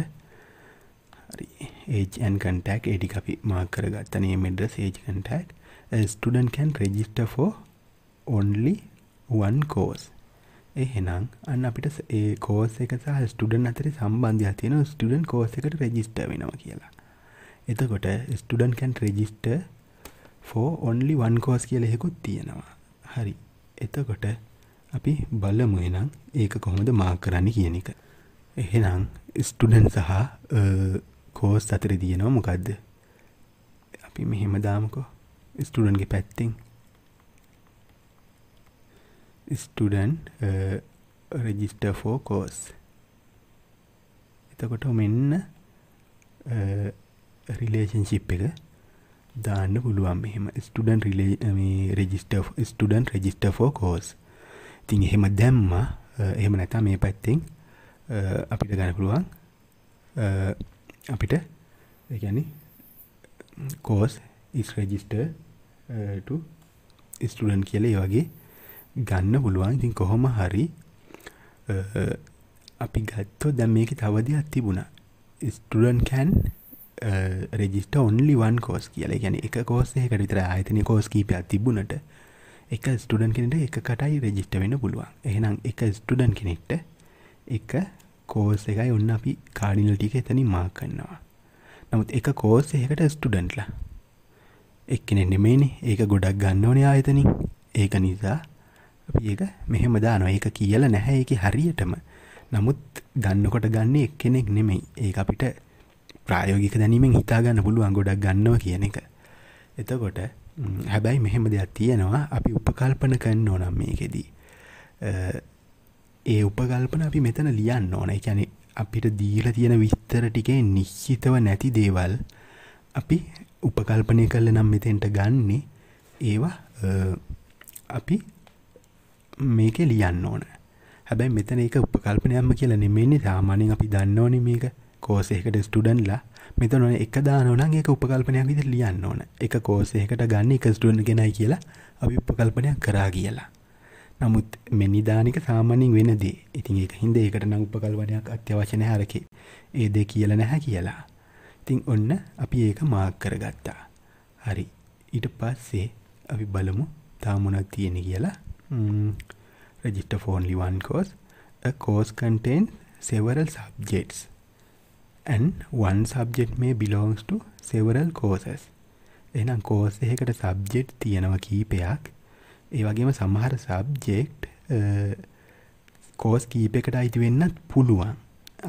ඒන් කටක් එඩි අපි මාකර ගත්තනේ මෙඩ සේජ් contact student can register only one course එහෙනම් අන්න අපිට ඒ කෝස් එක සහ ස්ටඩන් අතර සම්බන්ධය තියෙන ස්ටඩන් කෝස් එකට රෙජිස්ට වෙනවා කියලා එතකොට student can register for only one course කියල එහෙකුත් තියෙනවා හරි එතකොට අපි බලමු එනම් ඒක කොහොමද මා කරන්න කියන එක එහෙනම් ස්ටඩන් සහ කෝස් අතර තියෙනවා මොකක්ද අපි මෙහෙම දාමකෝ ස්ටඩන්ගේ පැත්තිං student uh, register for course එතකොට මෙන්න රිලේෂන්ශිප් uh, එක දාන්න පුළුවන් මෙහෙම ස්ටඩන් රිලේ register student register for course තින් එහෙම දැම්ම uh, එහෙම නැතා මේ පැත්තෙන් uh, අපිට ගන්න පුළුවන් අපිට ගැන කෝස් ඉස් රෙජිස්ට ස්ටඩන් කියල ඒ වගේ ගන්න පුළුවන් ඉතින් කොහොම හරි අපි ගත්තෝ දැම් මේක තවදයක් තිබුණා student can register only one course කියල ගැන එක කෝසයකට විතර ආයතන කෝස් කීපයක් තිබුණට එක ස්ටඩන් කෙනට එක කටයි රෙජිස්ට වෙන පුළුවන් එහෙනම් එක ස්ටඩන් කෙනෙක්ට එක කෝස් එකයි ඔන්න අපි කාඩිනල් ටික එතනි මාක් කන්නවා නමුත් එක කෝස් එකට ස්ටඩන්ටලා එක්කෙනෙ නෙමේනි ඒක ගොඩක් ගන්න ඕනේ ආයතනින් ඒක නිසා අපි ඒක මෙහෙම දානවා. ඒක කියලා නැහැ ඒක හරියටම. නමුත් ගන්නකොට ගන්න එක්කෙනෙක් නෙමෙයි. ඒක අපිට ප්‍රායෝගික දැනීමෙන් හිතා ගන්න පුළුවන් ගොඩක් ගන්නවා කියන එක. එතකොට හැබැයි මෙහෙම දෙයක් තියෙනවා අපි උපකල්පන කරන්න ඕන මේකෙදී. ඒ උපකල්පන අපි මෙතන ලියන්න ඕන. ඒ කියන්නේ අපිට දීලා තියෙන විස්තර ටිකේ නිශ්චිතව නැති දේවල් අපි උපකල්පනය කළ නම් මෙතෙන්ට ගන්නේ ඒවා අපි මේක ලියන්න ඕන හැබැයි මෙතන එක උපකල්පනයම කියලා නෙමෙන්නේ සාමානින් අපි දන්න ඕනි මේක කෝසයකට ස්ටඩන්ලා මෙතන එක දානෝනන් ඒක උපකල්පනයක් විදි ලියන්න ඕන එක කෝසයකට ගන්න එක ස්ටුවන්න ගෙනයි කියලා අපි උපකල්පනයක් කරා කියලා නමුත් මෙනිධානික සාමානින් වෙන දේ ඉතින් ඒක හින්ද ඒකට නම් උපකල්පනයක් අත්‍යවශනය හරකේ ඒ දෙ කියල නැහැ කියලා ඉතිං ඔන්න අපි ඒක මාක් කරගත්තා හරි ඊට පස්සේ අපි බලමු තාමුණක් තියෙන කියලා um, register for only one course. A course contains several subjects and one subject may belongs to several courses. එහෙනම් කෝස් එකකට සබ්ජෙක්ට් තියෙනවා කීපයක්. ඒ වගේම සමහර සබ්ජෙක්ට් කෝස් කීපයකට අයිති වෙන්නත් පුළුවන්.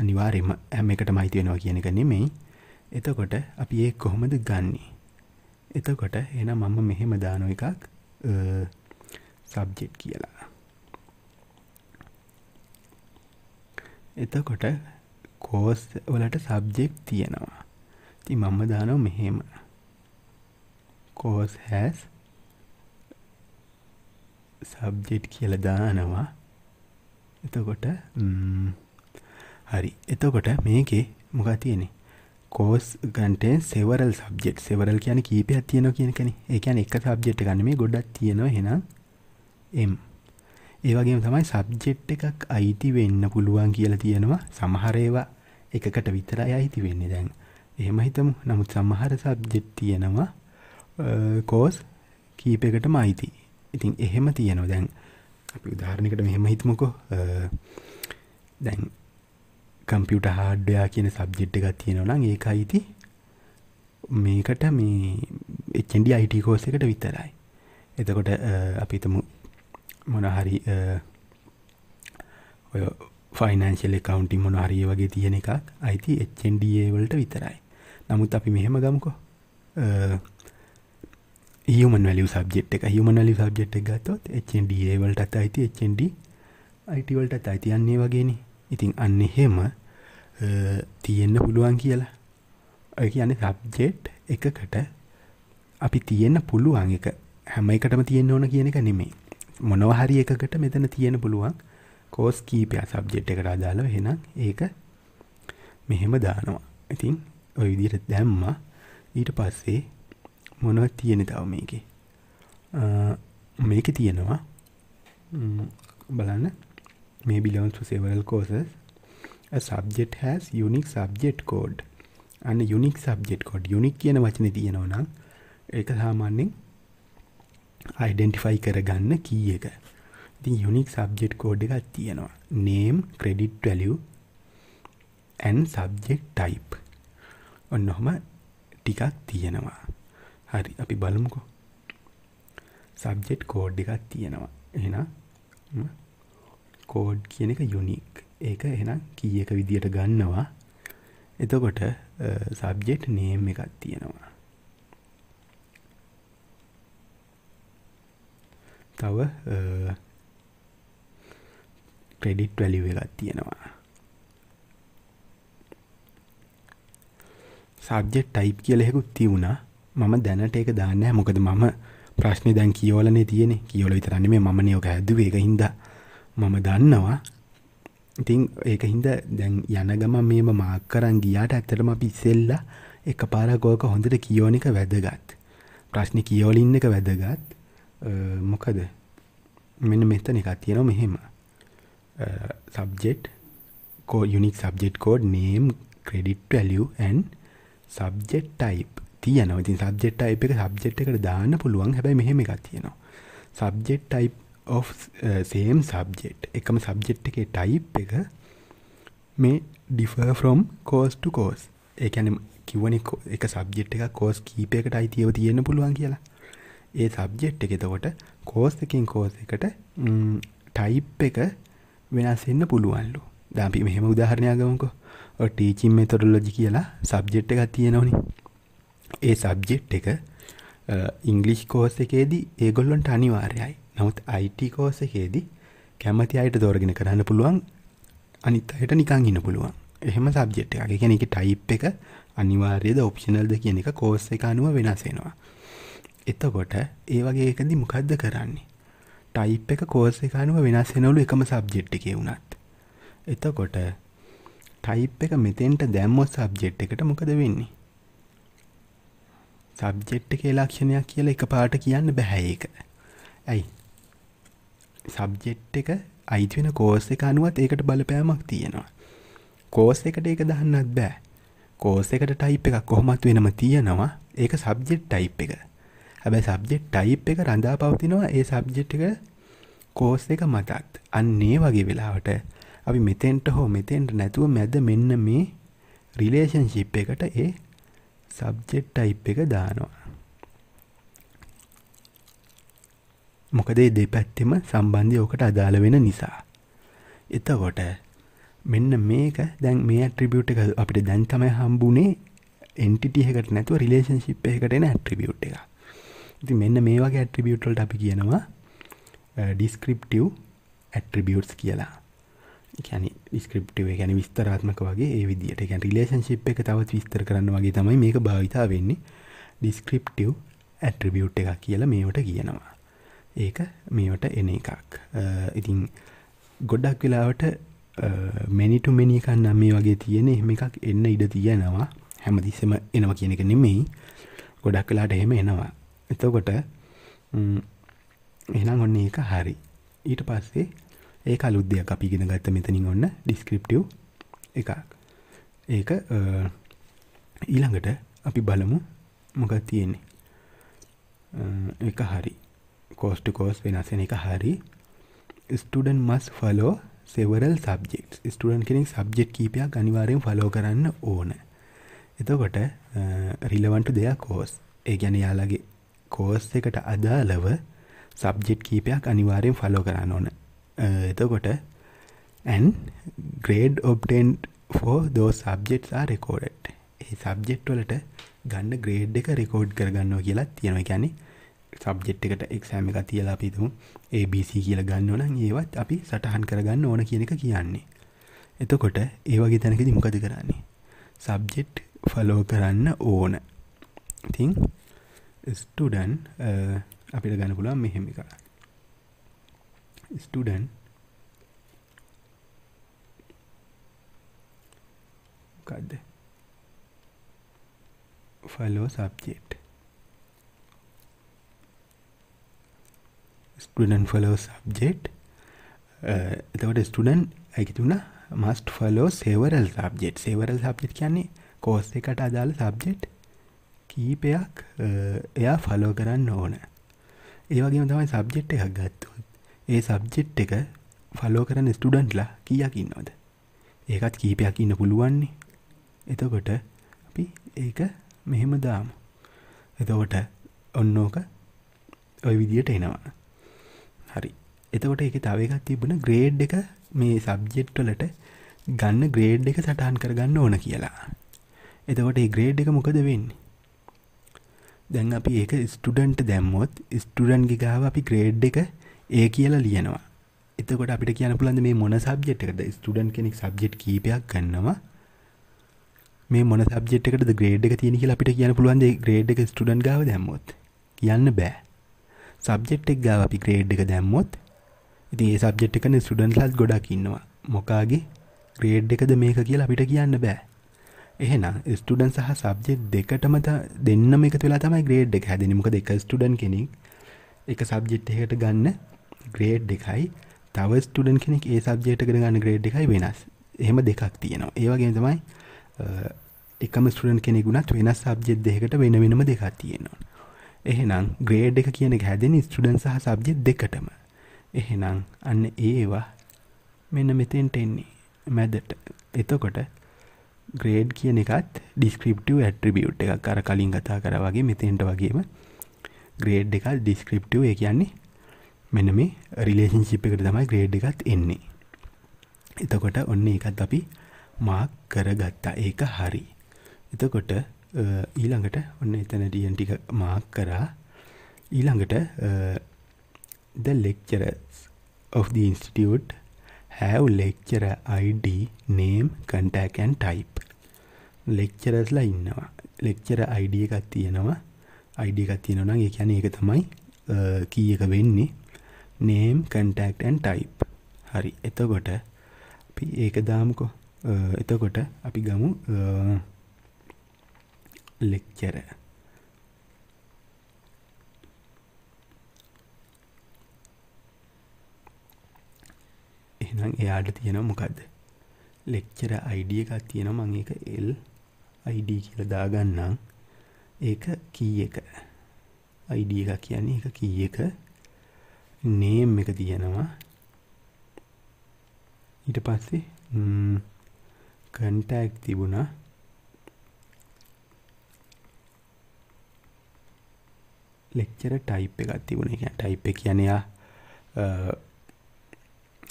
අනිවාර්යයෙන්ම හැම එකටම අයිති වෙනවා කියන එක නෙමෙයි. එතකොට අපි ඒක කොහොමද ගන්නෙ? එතකොට එහෙනම් මම මෙහෙම දාන එකක් සබ්ජෙට් කියලා එතකොට කෝස් වලට සබ්ජෙක්් තියෙනවා ති මම දානො මෙහෙම කෝස් හැස් සබ්ජෙට් කියල දානවා එතකොට හරි එතකොට මේකේ මොකා තියෙනෙ කෝස් ගන්ටෙන් සෙවරල් සබ්ජෙට් සෙවරල් කියන කීපයක් තියෙන කියන කෙන එකන එක සබ්ජෙට් ගන්න මේ ගොඩක් තියෙනවා හෙනම් එම් ඒවගේ තමයි සබ්ජෙට් එකක් අයිති වෙන්න පුළුවන් කියලා තියෙනවා සමහරේවා එකකට විතරයි අයිති වෙන්න දැන් එහෙම හිතමු නමුත් සමහර සබ්ජෙට් තියෙනවා කෝස් කීපකට මයිති ඉතින් එහෙම තියෙනවා දැන් අපි උදාහරණකට මෙහෙම හිතමකෝ දැන් කම්පියට හාඩ්ඩයා කියන සබ්ජෙට් එකක් තියෙනවනම් ඒක අයිති මේකට මේ එච්චඩි අයිටකෝස එකට විතරයි එතකොට අපිතමු මොනහරි ඔය ෆයිනන්ශල් කවන්ටි මොනහරිය වගේ තියෙන එකක් අයිති එච්චන්ඩවලට විතරයි නමුත් අපි මෙහෙම ගමුකෝ හමන් වල සබ්ෙට් එක හමන් ලි සබ්ෙට් එක ගත්තොත් එච්චන්ඩවලටත් අයිති එච්චන්ඩ අයිටවලටත් අයිතියන්නේ වගේනි ඉතින් අන්න එහෙම තියෙන්න පුළුවන් කියලා ඔය කියන සබ්ජෙට් එකකට අපි තියෙන්න පුළුවන් එක හැම එකටම තියෙන්න ඕන කියන එක නෙමේ මොනවහරි එකකට මෙතන තියෙන පුළුවන් කෝස් කීපයක් සබ්ජෙට් එකට අදාළව එහෙනම් ඒක මෙහෙම දානවා. ඉතින් ওই විදිහට දැම්මා. ඊට පස්සේ මොනවද තියෙන්නේ තව මේකේ? මේකේ තියෙනවා බලන්න මේ belongs to several courses a subject has unique subject code අන්න unique subject code unique කියන වචනේ තියෙනවා නම් ඒක සාමාන්‍යයෙන් අයිඩෙන්ටිෆයි කරගන්න කී එක ඉතින් යුනික් සබ්ජෙට් කෝඩ් එකක් තියෙනවා name credit value and subject type ඔන්නොහොම ටිකක් තියෙනවා හරි අපි බලමුකෝ සබ්ජෙට් කෝඩ් එකක් තියෙනවා එහෙනම් කෝඩ් කියන එක යුනික් ඒක එහෙනම් කී එක විදියට ගන්නවා එතකොට සබ්ජෙට් නේම් එකක් තියෙනවා තව ක්‍රෙඩිට් වැලිව එකත් තියෙනවා සබ්ජෙට් ටයිප් කියලෙකුත් තිවුණා මම දැනට එක දාන්න මොකද මම ප්‍රශ්නය දැන් කියෝලනේ තියෙන කියෝල විතරන්න මේ මම නයෝක ඇදු ඒක හින්ද මම දන්නවා ඉතිං ඒක හින්ද දැන් යනගම මේම මාක් කරන් ගියාට ඇත්තටම පිස්සෙල්ලා එක පාරකෝක හොඳට කියෝනික වැදගත් ප්‍රශ්න කියෝලින්න එක වැදගත් මොකද මෙන්න මෙතන එකක් තියෙනවා මෙහෙම subject code unique subject code name credit value and subject type තියනවා ඉතින් සබ්ජෙට් ටයිප් එක සබ්ජෙට් එකට දාන්න පුළුවන් හැබැයි මෙහෙම එකක් තියෙනවා subject type of same subject එකම සබ්ජෙට් එකේ ටයිප් එක මේ differ from course to course ඒකැන කිවනි එක සබ්ජෙට් එක කෝස් කීපයකට අයිතියව තියෙන පුළුවන් කියලා ඒ සබ්ජෙට් එක එතකොට කෝස් එකින් කෝස් එකට ටයිප් එක වෙනස්වෙන්න පුළුවන්ලු දාපි මෙහෙම උදාහරණයාගමක ටීචිම් මෙතොරලොජි කියලා සබ්ජෙට් එකක් තියෙනවනි ඒ සබ්ජෙට් එක ඉංගලිෂ් කෝස් එකේදී ඒගොල්ලොන්ට අනිවාර්යයි නමුත් අයිට කෝස එකේදී කැමති අයට දෝරගෙන කරන්න පුළුවන් අනිත් අයට නිකං ඉන්න පුළුවන් එහෙම සබ්ජෙට් එකගේ කෙනෙ එක ටයිප් එක අනිවාර්යද ඔප්ෂනල්ද කියන එක කෝස් එක අනුව වෙනසෙනවා එතකොට ඒ වගේ එකදි මොකක්ද කරන්නේ ටයිප් එක කෝස් එක අනුව වෙනස් වෙනවලු එකම සබ්ජෙක්ට් එකේ වුණත් එතකොට ටයිප් එක මෙතෙන්ට දැම්මොත් සබ්ජෙක්ට් එකට මොකද වෙන්නේ සබ්ජෙක්ට් එකේ ලක්ෂණයක් කියලා එකපාරට කියන්න බෑ ඒක ඇයි සබ්ජෙක්ට් එක අයිති වෙන කෝස් එක අනුවත් ඒකට බලපෑමක් තියෙනවා කෝස් එකට ඒක දහන්නත් බෑ කෝස් එකට ටයිප් එකක් කොහොමත් වෙනම තියෙනවා ඒක සබ්ජෙක්ට් ටයිප් එක හැබැයි සබ්ජෙක්ට් ටයිප් එක රඳා පවතිනවා ඒ සබ්ජෙක්ට් එක කෝස් එක මතත් අන්නේ වගේ වෙලාවට අපි මෙතෙන්ට හෝ මෙතෙන්ට නැතුව මැද මෙන්න මේ රිලේෂන්ශිප් එකට ඒ සබ්ජෙක්් අයිප් එක දානවා මොකදේ දෙපැත්තෙම සම්බන්ධය ඕකට අදාළ වෙන නිසා එතකොට මෙන්න මේක දැන් මේ ඇට්‍රිබියුට් එක අපිට දැන් තමයි හම්බුනේ එන්ටිටියකට නැතුව රිලේෂන්ශිප් එකකට එන ඇට්‍රිබියුට් එකක් ඉති මෙන්න මේ වගේ ඇට්‍රිබියුටල්ට අපි කියනවා ඩිස්ක්‍රිප්ටව් ඇට්‍රිබියුටස් කියලා එකැන ස්ක්‍රප්ටව ගැන විස්තරාත්මක වගේ විදිට ගැන රිලේශන්ශිප් එක තවත් විස්තර කරන්න වගේ තමයි මේක භාවිතා වෙන්නේ ඩිස්ක්‍රප්ටව් ඇට්‍රිබියුට් එකක් කියලා මේවට කියනවා ඒක මේවට එන එකක් ඉතින් ගොඩක් වෙලාවට මැනිටු මෙනිකන්න මේ වගේ තියෙන එහෙම එකක් එන්න ඉඩ තියෙනවා හැමදිස්සම එනවා කියන එක නෙමෙයි ගොඩක් කලාට එහෙම එනවා එතකොට එහෙනම් ඔන්න ඒක හරි. ඊට පස්සේ ඒක අලුත් දෙයක් අපි ඉගෙන ගත්ත මෙතනින් ඔන්න ඩිස්ක්‍රිප්ටිව් එකක්. ඒක ඊළඟට අපි බලමු මොකක්ද තියෙන්නේ. ඒක හරි. course to course වෙනස් වෙන එක හරි. student must follow several subjects. student කෙනෙක් subject කීපයක් අනිවාර්යෙන් follow කරන්න ඕන. එතකොට relevant to their course. ඒ කියන්නේ යාළගේ කෝස් එකට අදාළව සබ්ජෙට් කීපයක් අනිවාරයෙන් ෆලෝ කරන්න ඕන එතකොට ඇන් ග්‍රේඩ් ඔබ්ටන් ෝ දෝ සබ්ජෙට් ආ රෙකෝඩට් ඒ සබ්ජෙට් වලට ගන්න ග්‍රේඩ් එක රෙකෝඩ් කරගන්නවා කියලා තියෙනවා කියැනෙ සබ්ජෙට් එකට එක්සෑම එක තියලා අපිතුම් ABC කියල ගන්න ඕන ඒවත් අපි සටහන් කරගන්න ඕන කියන එක කියන්නේ එතකොට ඒවගේ තැනකදි මොකද කරන්නේ සබ්ජෙට් ෆලෝ කරන්න ඕන තිං ස්ටඩන් uh, අපිට ගන්න පුළන් මෙහෙම එක ස්ටඩන් කද follow subject student follow subject එතවට ස්ටඩන් ඇකිතුුණ must follow several subject several subject කියන්නේ කෝස්ස එකට අදාළ සබ්ජෙට් කීපයක් එයා ෆලෝ කරන්න ඕන ඒවගේ තමයි සබ්ජෙට් එකක් ගත්තුත් ඒ සබ්ජෙට් එක ෆලෝ කරන ස්ටඩන්ට්ලා කියක් ඉන්නවද ඒකත් කීපයක් ඉන්න පුළුවන්නේ එතකොට අපි ඒක මෙහෙම දාම එතකොට ඔන්නෝක ඔය විදියට එනවා හරි එතකොට එක තව එකක් තිබුණ ග්‍රේඩ් එක මේ සබ්ජෙට්වලට ගන්න ග්‍රේඩ් එක සටහන් කරගන්න ඕන කියලා එතකොට ඒ ග්‍රේඩ් එක මොකද වෙන්නේ දැන් අපි ඒක ස්ටඩන්ට දැම්මොත් ස්ටඩන්ගේ ගාව අපි ග්‍රේඩ් එක ඒ කියලා ලියනවා එතකොට අපිට කියන පුළන්ද මේ මොන සබ්ජෙට් එකද ස්ටඩන් කෙනෙක් සබ්ජෙට් කීපයක් ගන්නවා මේ මොන සබ්ජෙට් එකට ග්‍රේඩ් එක තියෙන කියලා අපිට කියන පුළුවන් ග්‍රේඩ් එක ස්ටඩන් ගාව දැම්මොත් කියන්න බෑ සබ්ජෙට් එක් ගාව අපි ග්‍රේඩ් එක දැම්මොත් ඉතින් ඒ සබ්ජෙට් එකන ස්ටඩන් ලස් ගොඩක් ඉන්නවා මොකාගේ ග්‍රේඩ් එකද මේක කියලා අපිට කියන්න බෑ එහෙනම් ස්ටඩන් සහ සබ්ජෙ දෙකටම දෙන්නම එක තුලා තමයි ග්‍රේඩ් එක හැදෙන මොකද එක ස්ටඩන් කෙනෙක් එක සබ්ජෙට් එකට ගන්න ග්‍රේඩ් එකයි තව ස්ටඩන් කෙනෙක් ඒ සබ්ජෙට් එකට ගන්න ග්‍රේඩ් එකයි වෙනස් එහෙම දෙකක් තියෙනවා ඒ වගේ තමයි එකම ස්ටඩන් කෙනෙකුුණත් වෙනස් සබ්ජෙට් දෙකට වෙන වෙනම දෙකක් තියෙනවා එහෙනම් ග්‍රේඩ් එක කියන එක හැදෙන ස්ටඩන් සහ සබ්ජෙ දෙකටම එහෙනම් අන්න ඒවා මෙන්න මෙතෙන්ට එන්නේ මැදට එතකොට ග්‍රේඩ් කියන එකත් ඩිස්ක්‍රප්ටව් ඇට්‍රිබියුට් එකක් අර කලින් කතා කර වගේ මෙතෙන්ට වගේම ග්‍රේඩ් එකල් ඩිස්ක්‍රප්ටව් ඒ කියන්නේ මෙන මේ රිලේෂන්ශිප් එකට තමයි ග්‍රේඩ් එකත් එන්නේ එතකොට ඔන්න එකත් අපි මාක් කරගත්තා ඒක හරි එතකොට ඊළඟට ඔන්න එතන ඩියන් ටික මාක් කරා ඊළඟට the lecturer of the institute have lecturer id name contact and type lecturerස්ලා ඉන්නවා lecturer id එකක් තියෙනවා id එකක් තියෙනවා නම් ඒ කියන්නේ ඒක තමයි කී එක වෙන්නේ name contact and type හරි එතකොට අපි ඒක දාමුකෝ එතකොට අපි ගමු lecturer එහෙනම් එයාට තියෙනවා මොකක්ද ලෙක්චර අයිඩිය එකක් තියෙන මං ඒක එල් අයිඩ කියල දාගන්නම් ඒක කී එක අයිඩ එක කියන්නේ එක කී එක නේම් එක තියෙනවා ඊට පස්සේ කන්ටැක් තිබුණා ලෙක්චර ටයිප් එකක් තිබුණ එක ටයිප් කියනයා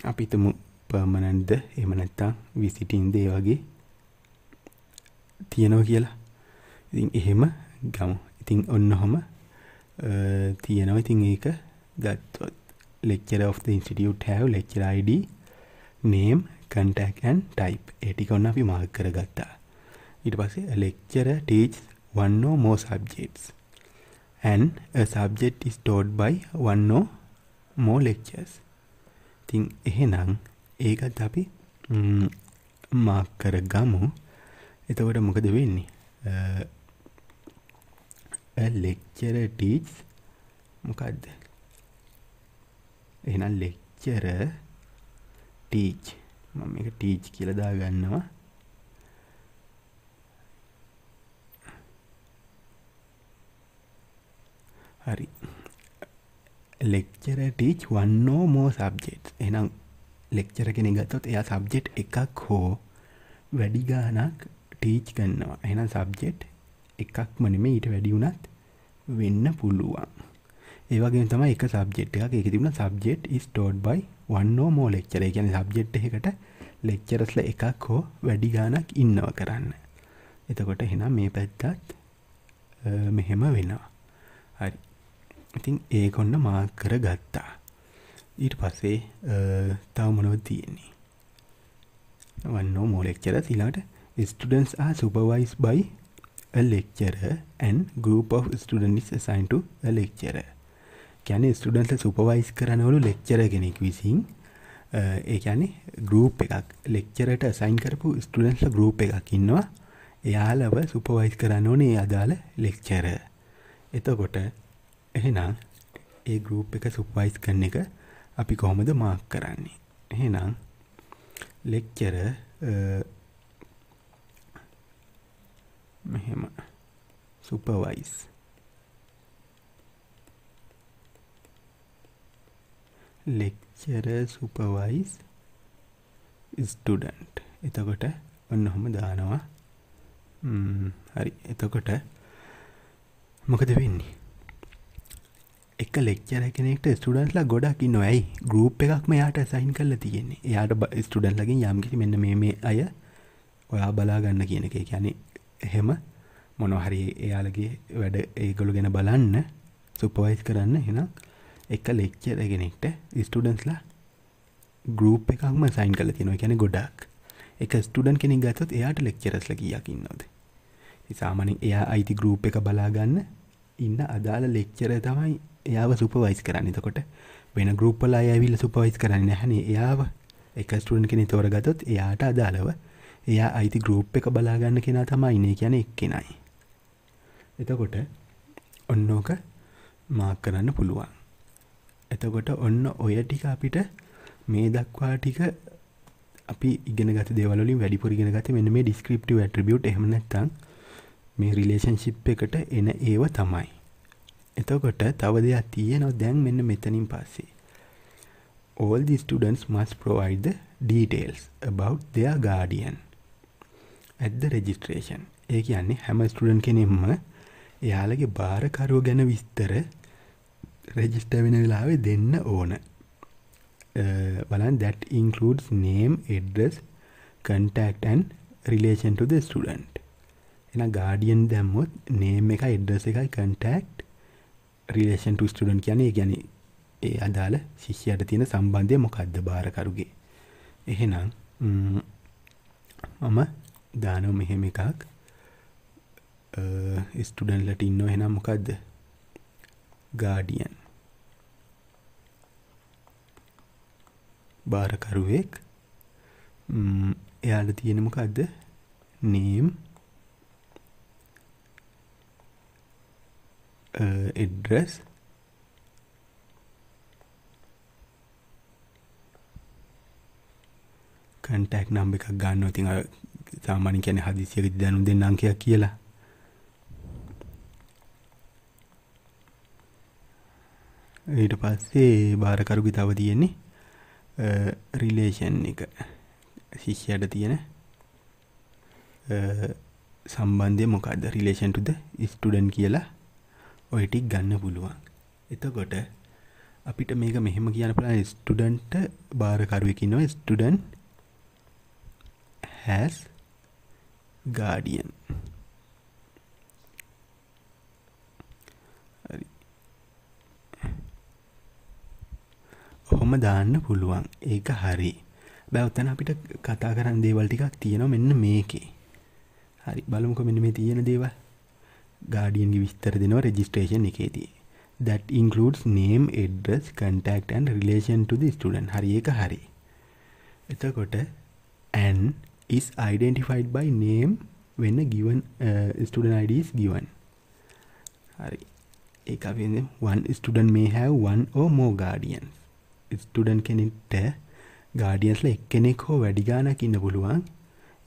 අපි තුමු පර්මනන්ට්ද එහෙම නැත්තම් විසිටින්ද ඒ වගේ තියෙනවා කියලා. ඉතින් එහෙම ගමු. ඉතින් ඔන්න ඔහම තියෙනවා. ඉතින් ඒක ගත්තොත් lecturer of the institute have lecture ID name contact and type ඒ ටික ඔන්න අපි මාර්ක් කරගත්තා. ඊට පස්සේ a lecturer teaches one or more subjects and a subject is taught by one or more lectures. ඉතින් එහෙනම් ඒකත් අපි මාක් කර ගමු එතකොට මොකද වෙන්නේ ලෙක්චර ටීච් මොකක්ද එහෙනම් ලෙක්චර ටීච් මම මේක ටීච් කියලා දාගන්නවා හරි lecturer teach one or more subject එනම් ලෙක්චර කෙන ගත්තොත් එයා සබ්ජෙට් එකක් හෝ වැඩිගානක් ටීච් කන්නවා එනම් සබ්ජෙට් එකක් මනම ඊට වැඩිවුනත් වෙන්න පුළුවන් ඒවගේ තම එක සබ්ජෙට් එක එක තිබුණ subject taught by one or more lecturer ගැන සබ්ජෙට් එකට ලෙක්චරස්ල එකක් හෝ වැඩිගානක් ඉන්නව කරන්න එතකොට හෙනම් මේ පැත්තත් මෙහෙම වෙනවා ඉතින් ඒකොන්න මාක් කර ගත්තා ඊට පස්සේ තව මොනව තියෙන්නේ වන්න මෝලෙක්චර සිලාට students are supervised by a lecturer and group of students is assigned to a lecturer කියන ස්ටඩන්ට සුපවයිස් කරනවලු ලෙක්චර කෙනෙක් විසින් ඒකැනෙ ගරප් එකක් ලෙක්චරට සයින් කරපු ස්ටඩන්ස්ල ගරප් එකක් ඉන්නවා එයාලව සුපවයිස් කරන්න ඕනේ අදාළ ලෙක්චර එතකොට එහෙනම් ඒ ගෲප් එක සුප්වයිස් කරන එක අපි කොහොමද මාක් කරන්නේ. එහෙනම් ලෙක්චර මෙහෙම සුපර්වයිස් ලෙක්චර සුපර්වයිස් ස්ටඩන්ට් එතකොට ඔන්න හොම දානවා හරි එතකොට මොකද වෙන්නේ එක ලෙක්චර කෙනෙක්ට ස්ටඩන්ස්ලා ගොඩක් නොයි ගරුප් එකක් මෙයාට සයින් කල්ල තියෙන්නේ එයාට ස්ටඩන්ලගින් යම්කිසි මෙන්න මේ මේ අය ඔයා බලා ගන්න කියන එක කියන්නේ එහෙම මොනොහරි එයාලගේ වැඩ ඒගොළු ගැන බලන්න සුපවයිස් කරන්න හෙනම් එක ලෙක්චර කෙනෙක්ට ස්ටඩන්ස්ලා ගරුප් එකක්ම සයින් කල තියෙනවා කියැන ගොඩක් එක ස්ටඩන් කෙනෙක් ගත්තත් එයාට ලෙක්චරස්ල කියකින්නොද සාමනින් එයා අයිති ගරුප් එක බලාගන්න ඉන්න අදාළ ලෙක්චර තමයි එයාව සුපවයිස් කරන්න තකොට වෙන ගරුප්පල අයවිල්ල සුපවයිස් කරන්න හැනේ එයාව එක ස්ටුවන් කෙනෙ තෝරගතොත් එයාට අදාළව එයා අයිති ගරුප් එක බලාගන්න කෙනා තමයි ඉන්නේ කියන එක් කෙනයි එතකොට ඔන්නෝක මාක් කරන්න පුළුවන් එතකොට ඔන්න ඔය ටික අපිට මේ දක්වා ටික අපි ඉගෙන ගත දෙවලින් වැඩිපුර ගෙන ගත මෙන්න මේ ඩිස්ක්‍රප්ටව ඇට්‍රිියුට් එහමනැත්තන් මේ රිලේෂන්ශිප් එකට එන ඒව තමයි එතකොට තව දෙයක් තියෙනවා දැන් මෙන්න මෙතනින් පස්සේ all the students must provide the details about their guardian at the registration ඒ කියන්නේ හැම ස්ටුඩන්ට් කෙනෙක්ම එයාලගේ භාරකරුව ගැන විස්තර රෙජිස්ටර් වෙන වෙලාවේ දෙන්න ඕන බලන් that includes name address contact and relation to the student එන ගාඩියන් දැම්මොත් නේම් එක එඩ්ඩස් එකයි කන්ටක්් රිලේෂන් ටු ස්ටඩන් කියන ගැන ඒ අදාළ ශිෂ්‍යයට තියෙන සම්බන්ධය මොකක්ද භාරකරුගේ එහෙනම් මම දානෝ මෙහෙම එකක් ස්ටඩන්ලට ඉන්න එහෙනම් මොකක්ද ගාඩියන් භාරකරුවෙක් එයාට තියෙන මොකක්ද නේම් uh, address කන්ටැක් නම් එකක් ගන්න ඉතින් අර සාමාන්‍ය කියන්නේ හදිසියකදී දැනුම් දෙන්න අංකයක් කියලා ඊට පස්සේ බාරකරුගේ තව තියෙන්නේ රිලේෂන් uh, එක ශිෂ්‍යයට තියෙන uh, සම්බන්ධය මොකක්ද රිලේෂන් to the student කියලා ඔය ටික ගන්න පුළුවන්. එතකොට අපිට මේක මෙහෙම කියන්න පුළුවන් ස්ටුඩන්ට් බාරකරුවෙක් ඉන්නවා ස්ටුඩන්ට් has guardian. හරි. ඔහොම දාන්න පුළුවන්. ඒක හරි. බැවතන අපිට කතා කරන්න දේවල් ටිකක් තියෙනවා මෙන්න මේකේ. හරි බලමුකෝ මෙන්න මේ තියෙන දේවල්. ගාඩියන්ගේ විස්තර දෙනවා රෙජිස්ට්‍රේෂන් එකේදී that includes name address contact and relation to the student හරි එක හරි එතකොට an is identified by name when a given uh, student id is given හරි ඒක අපි one student may have one or more guardians student කෙනෙක්ට guardiansලා එක්කෙනෙක් හෝ වැඩි ගාණක් ඉන්න පුළුවන්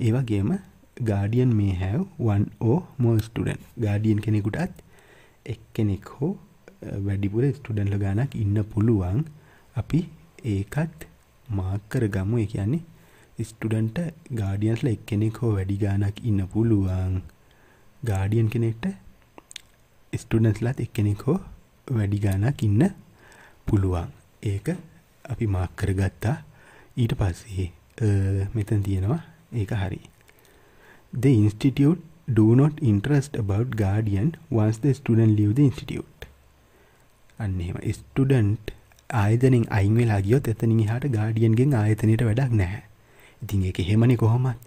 ඒ වගේම guardian may have one or more student. guardian කෙනෙකුටත් එක්කෙනෙක් හෝ වැඩිපුර ස්ටුඩන්ට්ල ගානක් ඉන්න පුළුවන්. අපි ඒකත් මාක් කරගමු. ඒ කියන්නේ ස්ටුඩන්ට් ගාඩියන්ස්ලා එක්කෙනෙක් හෝ වැඩි ගානක් ඉන්න පුළුවන්. ගාඩියන් කෙනෙක්ට ස්ටුඩන්ට්ස්ලාත් එක්කෙනෙක් හෝ වැඩි ගානක් ඉන්න පුළුවන්. ඒක අපි මාක් කරගත්තා. ඊට පස්සේ මෙතන තියෙනවා ඒක හරි. The institute do not interest about guardian once the student leave the institute. අන්න එහෙම ස්ටුඩන්ට් ආයතනෙන් අයින් වෙලා ගියොත් එතනින් එහාට ගාඩියන්ගෙන් ආයතනයට වැඩක් නැහැ. ඉතින් ඒක එහෙමනේ කොහොමත්.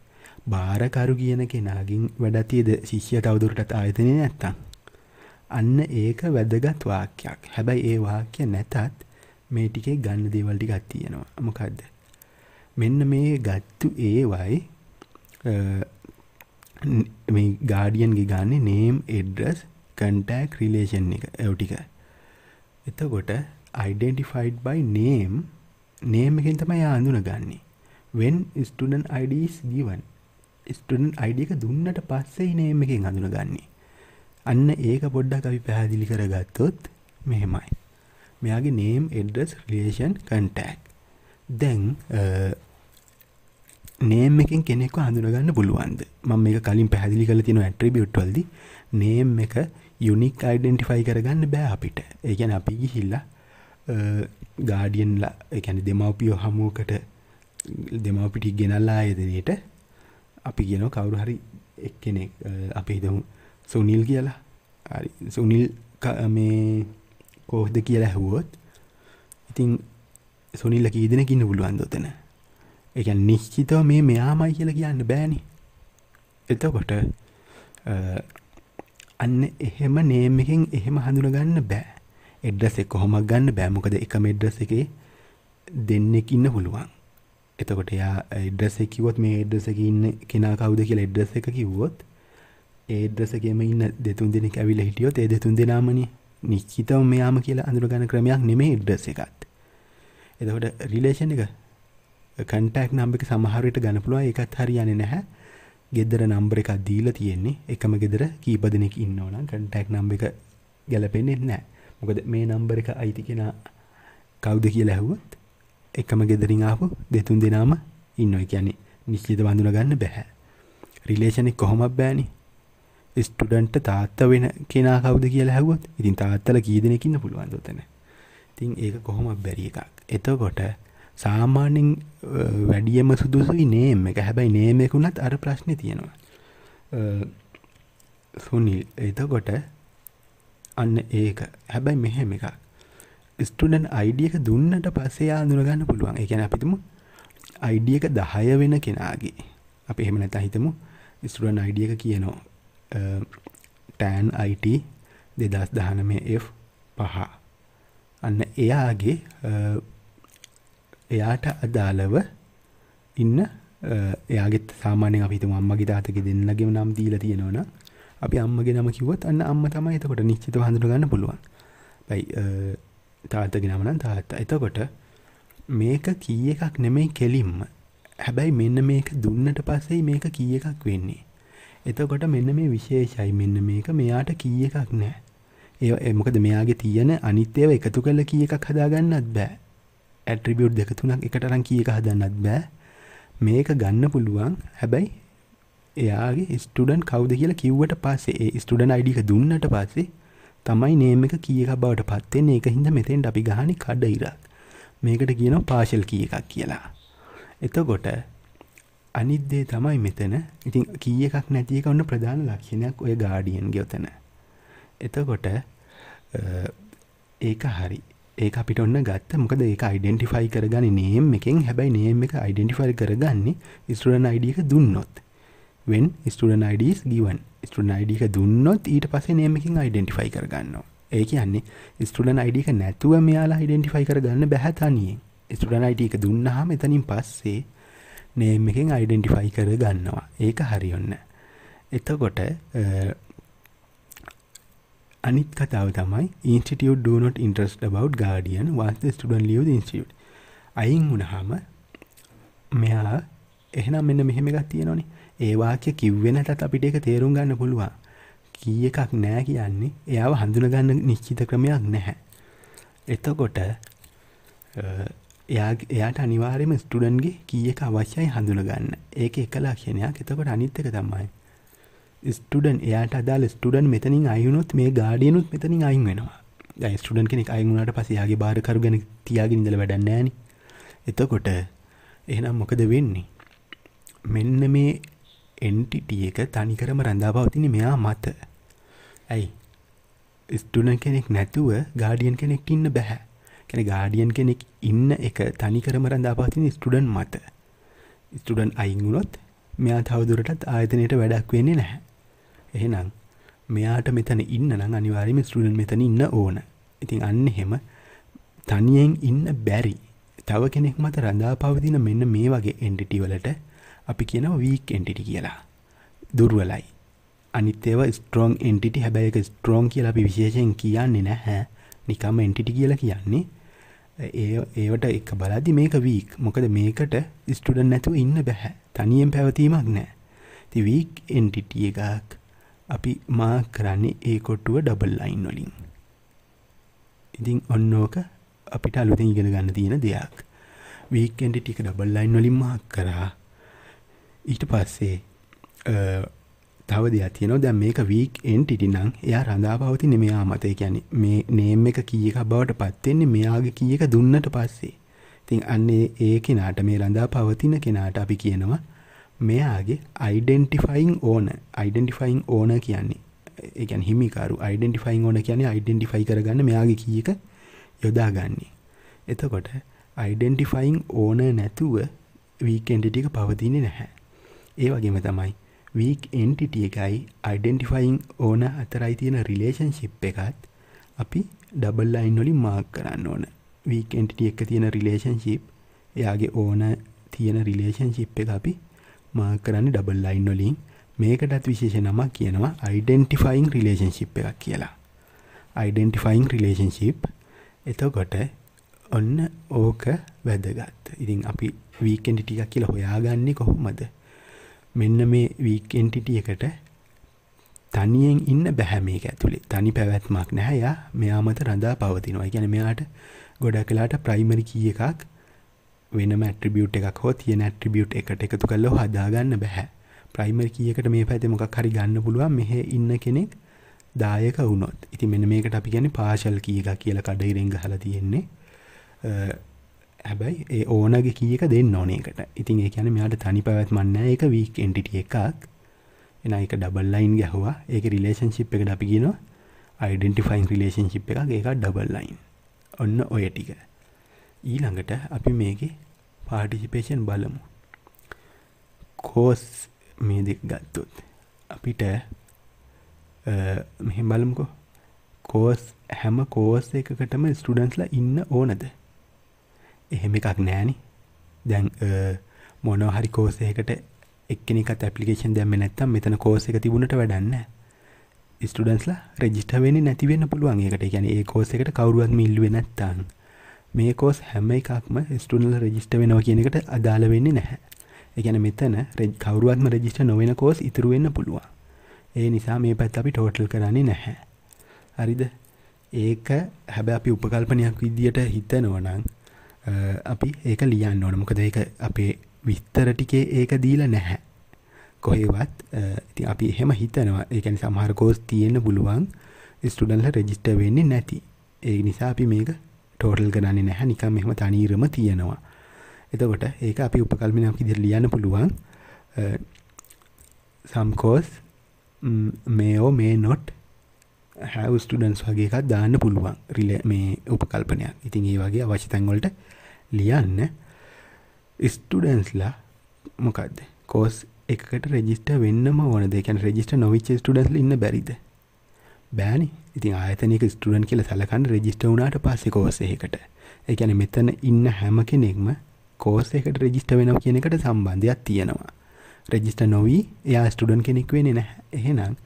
බාරකරු කියන කෙනාගෙන් වැඩතියද ශිෂ්‍ය තවදුරටත් ආයතනය නැත්තම්. අන්න ඒක වැදගත් වාක්‍යයක්. හැබැයි ඒ වාක්‍ය නැතත් මේ ටිකේ ගන්න දේවල් ටිකක් තියෙනවා. මොකද්ද? මෙන්න මේ ගත්තු ඒවයි මේ ගාඩියන්ගේ ගන්න නේම් එඩ්‍රස් කන්ටෑක් රිලේෂන් එක ඇවටික එතකොට අයිඩෙන්ටිෆයිඩ් බයි නේම් නේම් එකෙන් තමයි ආඳුන ගන්නේ when student IDs given student අයිඩියක දුන්නට පස්සේ නේම් එකෙන් හඳුන ගන්නේ අන්න ඒක පොඩ්ඩක් අපි පැහැදිලි කරගත්තොත් මෙහෙමයි මෙයාගේ නේම් එඩ්ඩස් රිලේෂන් කන්ටක් දැන් නේම් එකෙන් කෙනෙක්ව හඳුනගන්න පුළුවන්ද මම මේ කලින් පැහදිලි කළ තියෙන ඇට්‍රිබියුට්වල්ද නේම් එක යුනික් අයිඩෙන්ටිෆයි කරගන්න බෑ අපිට ඒගැන අපි ගිහිල්ලා ගාඩියන්ලා එකැන දෙමවපියෝ හමුවකට දෙමවපිටි ගෙනල්ලා යදනයට අපි ගෙන කවුරු හරි එක්කෙනෙක් අපි හිතමු සුනිල් කියලා හරි සුනිල් මේ කෝහද කියලා හැවුවොත් ඉතින් සුනිල්ල කීදෙනකින්න පුළුවන්දොතනෑ එක නිශ්චිතව මේ මෙයාමයි කියල කියන්න බෑනි එතකොට අන්න එහෙම නේමකින් එහෙම හඳුනගන්න බෑ එඩ්ඩස් එක කොහොමක් ගන්න බෑමොකද එක මෙඩ්ඩස් එකේ දෙන්නෙක් ඉන්න පුළුවන් එතකොට එයා එඩ්ඩස් එකකිවොත් මේ එඩ්ඩස එක ඉන්න කෙනා කවුද කියලා එඩ්ඩස් එක කිව්වොත් ඒඩ්ඩසගේම ඉන්න දෙතුන් දෙනෙක් ඇවිල හිටියොත් ඒ දෙතුන් දෙනාමනි නිශ්චිතව මෙයාම කියලා අඳුරගන්න ක්‍රමයක් නෙමේ එඩ්ඩස එකත් එතකොට රිලේෂන් එක කන්ටක් නම්බික සමහරයට ගණපුළුව එකත් හරියන නැහැ ගෙදර නම්බර එකක් දීල තියෙන්නේ එකම ගෙදර කීප දෙනෙක් ඉන්නවනම් කටක් නම්බ එක ගැලපෙන්නේ නෑ මොකද මේ නම්බර එක අයිති කෙන කවුද කිය ලැහුවත් එකම ගෙදරින් ආපු දෙතුන් දෙනාම ඉන්නව කියන්නේ නිශ්චිත බඳුන ගන්න බැහැ රිලේෂණෙක් කොහොමක් බෑනි ස්ටඩන්ට තාත්ත වෙන කෙනා කවුද කියලා හැවත් ඉතින් තාත්තල කීදෙනකින්න පුළුවන්දොතන තින් ඒක කොහොමක් බැරි එකක් එතකොට සාමාන්‍යෙන් වැඩියම සුදුසුයි නේම් එක හැබැයි නේමෙකුුණත් අර ප්‍රශ්නය තියෙනවා සුනිල් එතකොට අන්න ඒක හැබැයි මෙහෙම එකක් ස්ටඩන් අයිඩියක දුන්නට පස්සේ අඳුරගන්න පුළුවන් එකන අපිතුම අයිඩියක දහය වෙන කෙනාගේ අප එහෙම නැත හිතමු ස්ටඩන් අයිඩියක කියනෝ ටෑන් අයිට දෙදස් දහනමේ F පහ අන්න එයාගේ එයාට අදාළව ඉන්න එයාගෙත් සාමානෙන් අපිතුම අම්මගේ තාතක දෙන්නගේ නම් දීලා තියෙනවන අපි අම්මගේ නම කිවත් අන්න අම්ම තමයි එතකොට නිශ්චිත හඳුර ගන්න පුළුවන් බයි තාතගෙන නමනන් තාත්තා එතකොට මේක කී එකක් නෙමෙයි කෙලින්ම හැබැයි මෙන්න මේක දුන්නට පස්සේ මේක කී එකක් වෙන්නේ එතකොට මෙන්න මේ විශේෂයි මෙන්න මේක මෙයාට කී එකක් නෑ ඒ මොකද මෙයාගේ තියෙන අනිත්‍යව එකතු කළ කිය එකක් හදාගන්නත් බෑ ඇට්‍රිබියුට් දෙක තුනක් එකට අරන් කීයක හදන්නත් බෑ මේක ගන්න පුළුවන් හැබැයි එයාගේ ස්ටඩන් කවුද කියලා කිව්වට පස්සේ ස්ටඩන් අයිඩික දුන්නට පස්සේ තමයි නේම එක කියක බවට පත්තෙන් ඒක හිද මෙතෙන් අපි ගහනි කඩ ඉරක් මේකට කියන පාශල් කිය එකක් කියලා එතකොට අනිද්දේ තමයි මෙතන ඉතින් කිය එකක් නැතික ඔන්න ප්‍රධාන ලක්ෂණයක් ඔය ගාඩියන් ගොතන එතකොට ඒක හරි ඒක අපිට ඔන්න ගත්ත මොකද ඒක අයිඩෙන්ටිෆයි කරගන්න නේම් එකෙන් හැබැයි නේම් එක අයිඩෙන්ටිෆයි කරගන්නේ ස්ටඩන් අයිඩියක දුන්නොත් when student IDs given student අයිඩික දුන්නොත් ඊට පසේ නේමකින් අයිඩෙන්ටිෆයි කරගන්නවා ඒ කියන්නේ ස්ටඩන් අයිඩික නැතුව මෙයාලා අයිඩෙන්ටිෆයි කරගන්න බැහැතනියෙන් ස්ටඩන් අයිඩික දුන්නහම එතනින් පස්සේ නේම් එකෙන් අයිඩෙන්ටිෆයි කරගන්නවා ඒක හරිඔන්න එතකොට අනිත් කතාව තමයි institute do not interest about guardian once the student leave the institute. අයින් වුණාම මෙයා එහෙනම් මෙන්න මෙහෙම එකක් තියෙනවනේ. ඒ වාක්‍ය කිව්වෙනටත් අපිට ඒක තේරුම් ගන්න පුළුවන්. කී එකක් නෑ කියන්නේ එයාව හඳුනගන්න නිශ්චිත ක්‍රමයක් නැහැ. එතකොට එයාට අනිවාර්යයෙන්ම ස්ටුඩන්ට්ගේ කී එක අවශ්‍යයි හඳුනගන්න. ඒක එක ලක්ෂණයක්. එතකොට අනිත් එක තමයි ස්ටඩන් එයාට අදාල ස්ටඩන් මෙතනින් අයුනොත් මේ ගාඩියනුත් මෙතනින් අයින් වෙනවා ස්ටඩන් කෙනෙක් අයුුණට පසයාගේ බාරකරු ගැන තියාගෙන දල වැඩන්නෑන එතකොට එහනම් මොකද වෙන්නේ මෙන්න මේ එන්ටිටිය එක තනිකරම රඳාපවතින මෙයා මත ඇයි ස්ටඩන් කෙනෙක් නැතුව ගාඩියන් කෙනෙක් ඉන්න බැහැ කැන ගාඩියන් කෙනෙක් ඉන්න එක තනිකරම රඳාපවතින ස්ටඩන් මත ස්ටඩන් අයිංගුලොත් මෙයා තවදුරටත් ආයතනයට වැඩක් වෙන්නේ නැහැ එහෙනම් මෙයාට මෙතන ඉන්න නම් අනිවාර්යයෙන්ම ස්ටුඩන්ට් මෙතන ඉන්න ඕන. ඉතින් අන්න එහෙම තනියෙන් ඉන්න බැරි. තව කෙනෙක් මත රඳා පවතින මෙන්න මේ වගේ එන්ටිටි වලට අපි කියනවා වීක් එන්ටිටි කියලා. දුර්වලයි. අනිත් ඒවා ස්ට්‍රෝං එන්ටිටි හැබැයි ඒක ස්ට්‍රෝං කියලා අපි විශේෂයෙන් කියන්නේ නැහැ. නිකම්ම එන්ටිටි කියලා කියන්නේ. ඒ ඒවට එක බලදි මේක වීක් මොකද මේකට ස්ටඩන් නැතුව ඉන්න බැහැ තනියෙන් පැවතීමක් නෑ ති වීක් එන්ටිටිය එකක් අපි මාක් කරන්නේ ඒ කොට්ටුව ඩබල් ලයින් වලින්. ඉතින් ඔන්න ඕක අපිට අලුතෙන් ඉගෙන ගන්න තියෙන දෙයක්. වීක් එන්ඩ් ටික ඩබල් ලයින් වලින් මාක් කරා. ඊට පස්සේ තව දෙයක් තියෙනවා දැන් මේක වීක් එන්ඩ් ටිටි නම් එයා රඳා පවතින්නේ මෙයා මත. ඒ කියන්නේ මේ නේම් එක කී එකක් බවට පත් වෙන්නේ මෙයාගේ කී එක දුන්නට පස්සේ. ඉතින් අන්නේ ඒ කෙනාට මේ රඳා පවතින කෙනාට අපි කියනවා මෙයාගේ අයිඩෙන්ටිෆයින් ඕන අයිඩෙන්ටිෆයින් ඕන කියන්නේ එකන් හිමිකාරු අයිඩෙන්ටිෆයින් ඕන කියන්නේ අයිඩෙන්ටිෆයි කරගන්න මෙයාගේ කියක යොදාගන්නේ එතකොට අයිඩෙන්ටිෆයින් ඕන නැතුව වීකෙන්ටිටික පවතින්නේ නැහැ ඒ වගේම තමයි වීක් එන්ටිට එකයි අයිඩෙන්ටිෆයින් ඕන අතරයි තියෙන රිලේෂන් ශිප් එකත් අපි ඩබල්ලයින් වලින් මාක් කරන්න ඕන වීක් එන්ටිට එක තියෙන රිලේෂන් ශිප් එයාගේ ඕන තියෙන රිලේෂන් ශිප් එක අපි මාර් කරන්න ඩබල් ලයින් වලින් මේකටත් විශේෂ නමක් කියනවා අයිඩෙන්ටිෆයින් රිලේෂන්ශිප් එකක් කියලා අයිඩෙන්ටිෆයින් රිලේෂන්ශිප් එතකොට ඔන්න ඕක වැදගත් ඉතින් අපි වීකෙන්ටිටිය කියලා හොයාගන්නේ කොහොමද මෙන්න මේ වීකෙන්ටිටියකට තනියෙන් ඉන්න බැහැ මේක ඇතුළේ තනි පැවැත්මක් නැහැ යා මෙයා මත රඳා පවතිනවා ගැන මෙයාට ගොඩක් කලාට ප්‍රයිමරි කිය එකක් වෙන මැට්‍රිබියුට් එකක් හෝ තියෙන ඇට්‍රිබියුට් එකට එකතු කල්ලෝ හදාගන්න බැහැ ප්‍රයිමර් කියකට මේ පැති මොකක් හරි ගන්න පුළුවන් මෙහ ඉන්න කෙනෙක් දායක වුණොත් ඉති මෙන මේකට අපි ගැන පාශල් කියක කියල කඩයිරෙන් හල තියෙන්නේ හැබැයි ඒ ඕනගේ කියක දෙන්න ඕනේකට ඉතින් ඒ කියන මෙයාට තනි පැවැත්මන්න එක වීක් එන්ටිටිය එකක් එන එක ඩබල්ලයින් ගැහවා ඒක රිලේෂන්ශිප් එකට අපි කියනවා අයිඩෙන්ටිෆයින් රිලේෂන්ශිප් එක ඒක ඩබල්ලයින් ඔන්න ඔය ටික ඊළඟට අපි මේකේ පාටිසිපේෂන් බලමු කෝස් මේ දෙක් ගත්තොත් අපිට මෙහෙ බලමුකෝ කෝස් හැම කෝස් එකකටම ස්ටඩන්ස්ලා ඉන්න ඕනද එහෙම එකක් නෑනි දැන් මොනෝහරි කෝසයකට එක්කෙනෙකත් ඇපලිකේෂන් දැම නැත්තම් මෙතන කෝස එක තිබුණට වැඩන්න ස්ටඩන්ස්ලා රෙජිස්ට වෙන නැතිවෙන්න පුළුවන් එකට ගැන ඒ කෝස එකට කවරුවත් මිල්ලුව නැත්තන් මේ කෝස් හැම එකක්ම ස්ටනල් රජිස්ට වෙනෝ කියනකට අදාළ වෙන්නේ නැහැ එකන මෙතන රෙජ් කවරුවත්ම රජිස්ට නොවෙන කෝස් ඉතුරුවෙන්න පුළුවන් ඒ නිසා මේ පැත් අපි ටෝටල් කරන්නේ නැහැ හරිද ඒක හැබ අපි උපකල්පනයක් විදියට හිතනවනං අපි ඒක ලියන්න ඕන මොකද ඒක අපේ විස්තර ටිකේ ඒක දීලා නැහැ කොහෙවත් ඉති අපි එහෙම හිතනවා ඒකනි සමහරකෝස් තියෙන්න්න පුළුවන් ස්ටඩන්ල රෙජිස්ට වෙන්නේ නැති ඒ නිසා අපි මේක ටෝටල් ගණන්නේ නැහැ නිකන් මෙහෙම තනීරම තියෙනවා. එතකොට ඒක අපි උපකල්පනයක් විදිහට ලියන්න පුළුවන් some course may or may not have students වගේ එකක් දාන්න පුළුවන් මේ උපකල්පනයක්. ඉතින් ඒ වගේ අවශ්‍ය තැන් වලට ලියන්න ස්ටුඩන්ස්ලා මොකක්ද? course එකකට රෙජිස්ටර් වෙන්නම ඕනද? ඒ කියන්නේ රෙජිස්ටර් නොවිච්ච ස්ටුඩන්ස්ලා ඉන්න බැරිද? බෑනේ. ඉතින් ආයතනක ස්ටඩන් කියල සලකන්න රෙජිස්ට වුනාට පස්සෙ කෝසයකට එකැන මෙතන ඉන්න හැම කෙනෙක්ම කෝසයකට රෙජිස්ට වෙනව කියනකට සම්බන්ධයක් තියෙනවා රෙජිස්ට නොවී එයා ස්ටඩන් කෙනෙක් වෙන නැහැ එහෙනම්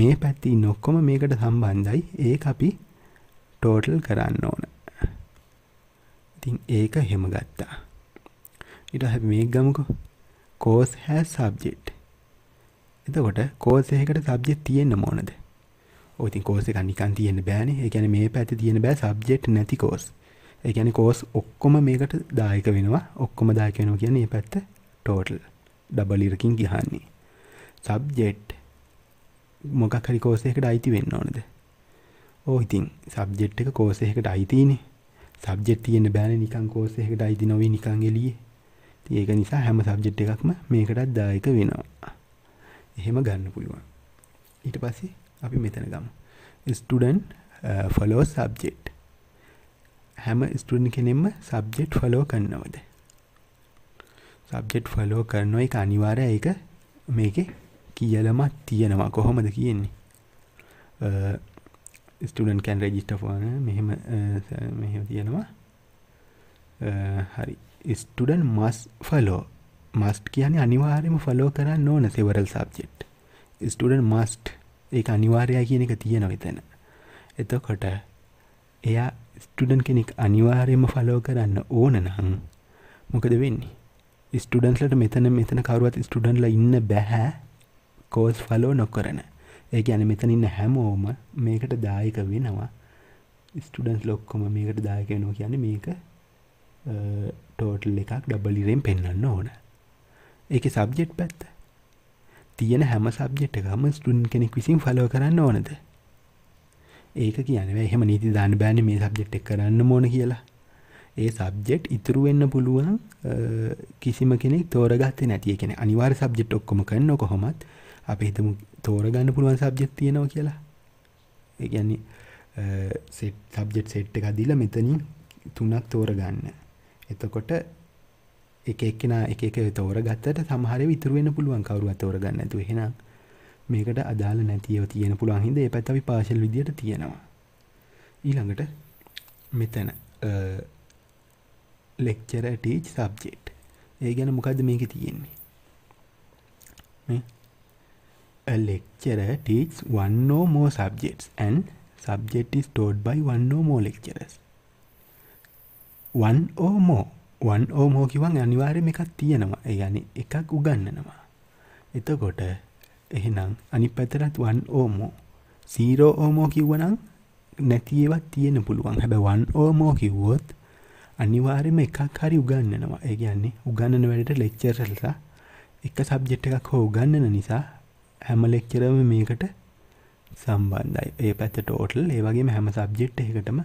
මේ පැත්ති නොක්කොම මේකට සම්බන්ධයි ඒ අපි ටෝටල් කරන්න ඕන ඉතින් ඒක හෙම ගත්තා ඉට මේ ගමක කෝස් හැ සබ්ජෙට් එතකොට කෝසයකට සබ්ජෙත් තියෙන්න්න මෝනද ඉතින් කෝස එක නිකන් තියෙන බෑනේ ඒ කියන්නේ මේ පැත්තේ තියෙන බෑ සබ්ජෙක්ට් නැති කෝස් ඒ කියන්නේ කෝස් ඔක්කොම මේකට දායක වෙනවා ඔක්කොම දායක වෙනවා කියන්නේ මේ පැත්ත ටෝටල් ඩබල් ඉරකින් ගහන්නේ සබ්ජෙක්ට් මොකක් හරි කෝස් එකකට අයිති වෙන්න ඕනද ඕ ඉතින් සබ්ජෙක්ට් එක කෝස් එකකට අයිතිනේ සබ්ජෙක්ට් තියෙන බෑනේ නිකන් කෝස් එකකට අයිති නොවේ නිකන් එළියේ ඒක නිසා හැම සබ්ජෙට් එකක්ම මේකටත් දායක වෙනවා එහෙම ගන්න පුළුවන් ඊට පස්සේ අපි මෙතන ගම ස්ටඩන් ෆලෝ සබ්ජෙට් හැම ස්ටන් කෙනෙම සබ්ජෙට් ෆලෝ කරනවද සබ්ජෙට් ෆලෝ කරනො එක අනිවාරය ඒක මේක කියලමත් තියෙනවා කොහොමද කියන්නේ ස්ටඩන් කැන් රෙජිස්ටෆෝන මෙහෙම uh, මෙහෙම තියෙනවා uh, හරි ස්ටඩන් මස් ෆලෝ මස්ට කියන්නේ අනිවාරයම ෆලෝ කරන්න ඕන සෙවරල් සබ්ජෙට් ස්ටඩන් මස්ට ඒ අනිවාර්යය කියන එක තියෙන එතන එතකොට එයා ස්ටඩන් කෙනෙක් අනිවාර්යම ෆලෝ කරන්න ඕන නං මොකද වෙන්නේ ස්ටඩන්ස්ලට මෙතන මෙතන කරුවත් ස්ටඩන්ල ඉන්න බැහැ කෝස් ෆලෝ නොක්කරන ඒ ගැන මෙතනන්න හැමෝම මේකට දායක වෙනවා ස්ටඩන්ස් ලොක්කොම මේකට දායකයනෝ කියන මේක ටෝටල් එකක් ඩබලිරෙන් e පෙන්න්න ඕන ඒක සබ්ජෙට් පැත්ත තියෙන හැම සබ්ජෙට්ටකම ස්ටන් කෙනෙක් විසින් ෆලෝ කරන්න ඕනද ඒක කියනව එහෙම නීති දාන බෑන මේ සබ්ජෙට් එක් කරන්න මෝන කියලා ඒ සබ්ජෙට් ඉතුරු වෙන්න පුළුවන් කිසිම කෙනෙක් තෝරගත්ත නැතිය කෙන අනිවාර් සබ්ජෙට් ඔක්කොම කරන්න කොහොමත් අප හිතම තෝරගන්න පුළුවන් සබ්ජෙක් තියෙනවා කියලා ඒගැන්නේ සබ්ජෙට් සෙට් එකදිල මෙතනින් තුනක් තෝරගන්න එතකොට එක එක්කෙන එක එක තෝර ගත්තට සමහර විතුරුවෙන පුළුවන් කවරු අතෝර ගන්න ඇතු එහෙන මේකට අදාළ නැතිව තියෙන පුළුවන් හිද ඒ පැත්තවි පාශල් විදියට තියෙනවා ඊළඟට මෙතැන ලෙක්චර ටීච් සබ්ජෙක්් ඒ ගැන මොකක්ද මේක තියෙන්නේ lecturer teach one or more subjects and subject is taught by one no more lecturers one or more one ඕම් හෝ කිවන් අනිවාර්යම එකක් තියෙනවා ඒ යනි එකක් උගන්නනවා එතකොට එහෙනම් අනි පැතරත් වන් ඕමෝ සීරෝ ඕමෝ කිව්වනම් නැති ඒවත් තියෙන පුළුවන් හැබැයි වන් ඕමෝ කිව්වොත් අනිවාර්යම එකක් හරි උගන්නනවා ඒ කියන්නේ උගන්නන වැඩට ලෙක්චර්ලලා එක සබ්ජෙට් එකක් හෝ උගන්නන නිසා හැම ලෙක්චරම මේකට සම්බන්ධයි ඒ පැත්ත ටෝටල් ඒ වගේම හැම සබ්ජෙට් එකකටම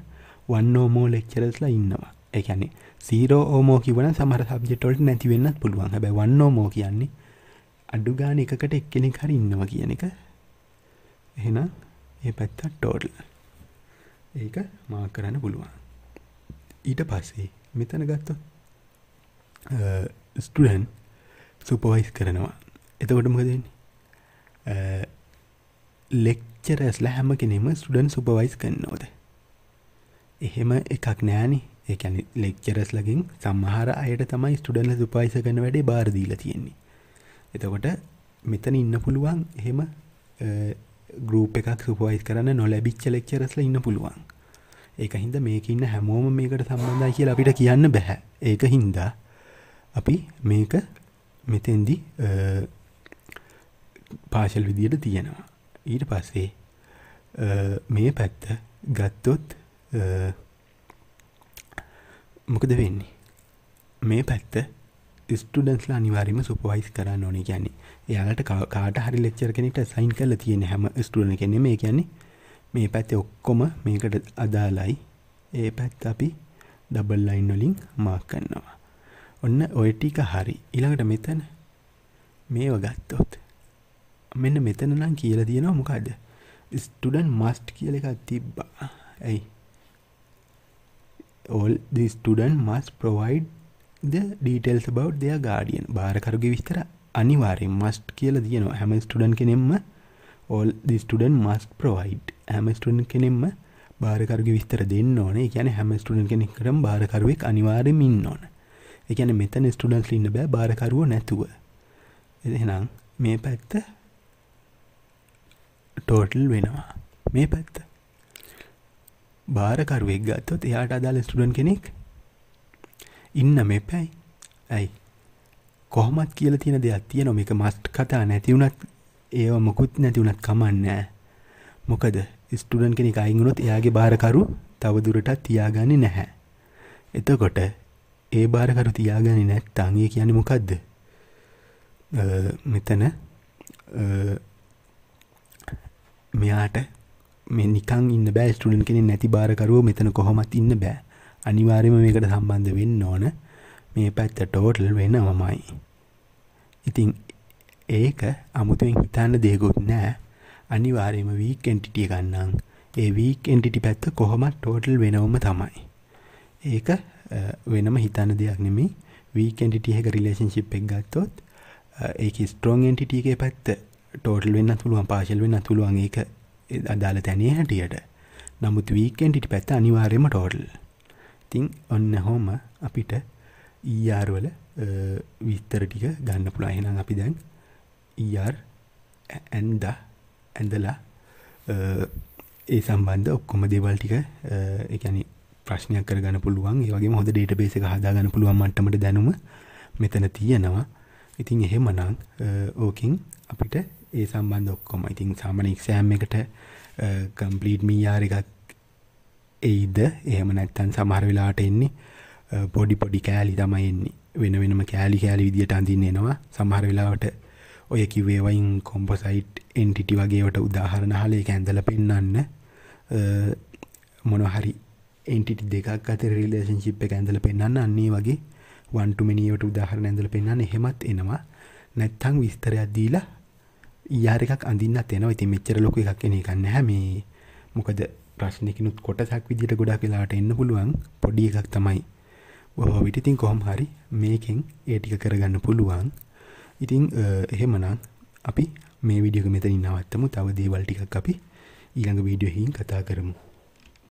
වන් ඕමෝ ලෙක්චරස්ලා ඉන්නවා එකන්නේ සීරෝ ඕමෝ කිවන සමර සබ්ජෙටොල්ට නැතිවෙන්නත් පුළුවන් හැබැ වන්න ෝමෝ කියන්නේ අඩු ගාන එකකට එක්කෙනෙ හරි ඉන්නවා කියන එක එහෙනම් ඒ පැත්ත ටෝටල් ඒක මා කරන්න පුළුවන් ඊට පස්සේ මෙතන ගත්ත ස්ටඩන් සුපෝයිස් කරනවා එතකොට මකදන්නේ ලෙක්චරස්ල හැම කෙනෙම ස්ටඩන් සුපවයිස් කරන්නවද එහෙම එකක් නෑනේ ඒකැන ලෙක්චරස්ලකින් සම්හර අයට තමයි ස්ටඩන්ල දුපායිස කන වැඩේ බාරදීල තියෙන්නේ එතකොට මෙතන ඉන්න පුළුවන් එහෙම ගරප් එකක් සුපයිස් කරන්න නොලැබිච්ච ලෙක්චරස්ල ඉන්න පුළුවන් ඒක හින්ද මේක ඉන්න හැමෝම මේකට සම්බන්ධයි කියලා අපිට කියන්න බැහැ ඒක හින්දා අපි මේක මෙතෙන්දි පාශල් විදියට තියෙනවා ඊට පස්සේ මේ පැත්ත ගත්තොත් මොකද වෙන්නේ මේ පැත්ත ස්ටඩන්ස්ලා අනිවාරීම සුපවයිස් කරන්න ඕනේ කියන්නේ එයාලට කාට හරි ලෙක්චර කෙනෙට සයින් කල තියෙන හැම ස්ටන කෙනෙ මේ කියන්නේ මේ පැත්තේ ඔක්කොම මේකට අදාලයි ඒ පැත් අපි ඩබල් ලයින් නොලින් මාක් කන්නවා ඔන්න ඔයටික හරි ඉළඟට මෙතන මේව ගත්තොත් මෙන්න මෙතන නම් කියලා තියෙනවා මොකක්ද ස්ටඩන් මස්ට් කියල එකක් තිබ්බා ඇයි all the student must provide the details about their guardian භාරකරුගේ විස්තර අනිවාර්යෙන් must කියලා තියෙනවා හැම ස්ටුඩන්ට් කෙනෙක්ම all the student must provide හැම ස්ටුඩන්ට් කෙනෙක්ම භාරකරුගේ විස්තර දෙන්න ඕනේ. ඒ කියන්නේ හැම ස්ටුඩන්ට් කෙනෙක්ටම භාරකරුවෙක් අනිවාර්යෙන්ම ඉන්න ඕන. ඒ කියන්නේ මෙතන ස්ටුඩන්ට්ස් ඉන්න බෑ භාරකරුවෝ නැතුව. එහෙනම් මේ පැත්ත ටෝටල් වෙනවා. මේ පැත්ත භාරකරුවෙක් ගත්තොත් එයාට අදාළ ස්ටුඩන් කෙනෙක් ඉන්න මේ පැයි ඇයි කොහොමත් කියල තියෙන දෙයක් තියෙන මේක මස්ට් කතා නැතිවුණත් ඒව මොකුත් නැතිවුණත් කමන්නෑ මොකද ස්ටුඩන් කෙනෙක් අයිගුණොත් එයාගේ භාරකරු තවදුරටත් තියාගන්න නැහැ. එතකොට ඒ භාරකරු තියාගනි නැත්තං ඒ කියන්නේ මොකක්ද මෙතන මෙයාට මේ නිකං ඉන්න බෑ ස්ටඩන් කෙනෙ නැති බාරකරුව මෙතන කොහොමත් ඉන්න බෑ අනිවාර්යම මේකට සම්බන්ධ වෙන්න ඕන මේ පැත්ත ටෝටල් වෙන මමයි ඉතිං ඒක අමුතුෙන් හිතන්න දෙයකුත් නෑ අනිවාර්යම වීක් එන්ටිටිය ගන්නම් ඒ වීක් එන්ටිටි පැත්ත කොහොමත් ටෝටල් වෙනවම තමයි ඒක වෙනම හිතන්න දෙයක් නෙමේ වීක් එන්ටිටිය එක රිලේශන්ශිප් එක් ගත්තොත් ඒ ස්ට්‍රෝන් එන්ටිටියගේ පැත්ත ටෝටල් වෙන්න තුළුවන් පාශල් වෙන්න තුළුවන් ඒක අදාළ තැනේ හැටියට නමුත් වීකෙන් ටිට පැත්ත අනිවාර්යම ටෝටල් තිං ඔන්න හෝම අපිට ඊආර්වල e විස්තර ටික ගන්න පුළා එහෙනම් අපි දැන් ඊර් e ඇන්ද ඇඳලා ඒ සම්බන්ධ ඔක්කොම දේවල් ටික එකන ප්‍රශ්නයක් කරගන්න පුළුවන් ඒවගේ හොද ඩේට බේස හදාගන්න පුළුවන් මටමට දැනුම මෙතන තියෙනවා ඉතින් එහෙමනං ඕකින් අපිට ඒ සම්බන්ධ ඔක්කොම ඉතින් සාමන එක්ෂෑම් එකට කම්පලීට් මීයාර එකක් එයිද එහෙම නැත්තන් සමහර වෙලාට එන්නේ පොඩි පොඩි කෑලි තමයි එන්නේ වෙන වෙනම කෑලි කෑලි විදිහට අඳින්නේනවා සමහර වෙලාවට ඔය කිවේවයින් කොම්පොසයිට් එන්ටිටි වගේට උදාහරණ හලේ ඇඳල පෙන්න්න මොනහරි එන්ටිටි දෙකක් අත රිලේශිප් එක ඇඳල පෙන්න්න අන්නේ වගේ වන්ටුමනිියට උදාහරණ ඇඳල පෙන්න්න එහෙමත් එනවා නැත්තං විස්තරයක් දීලා ඊයාර එකක් අඳින්නත් එනවා ඉතින් මෙච්චර ලොකු එකක් එන එකක් නැහැ මේ මොකද ප්‍රශ්නයකිනුත් කොටසක් විදිහට ගොඩක් වෙලාවට එන්න පුළුවන් පොඩි එකක් තමයි බොහෝ විට ඉතින් කොහොම හරි මේකෙන් ඒ ටික කරගන්න පුළුවන් ඉතින් එහෙමනම් අපි මේ විඩියක මෙතනින් නවත්තමු තව දේවල් ටිකක් අපි ඊළඟ වීඩියෝ හින් කතා කරමු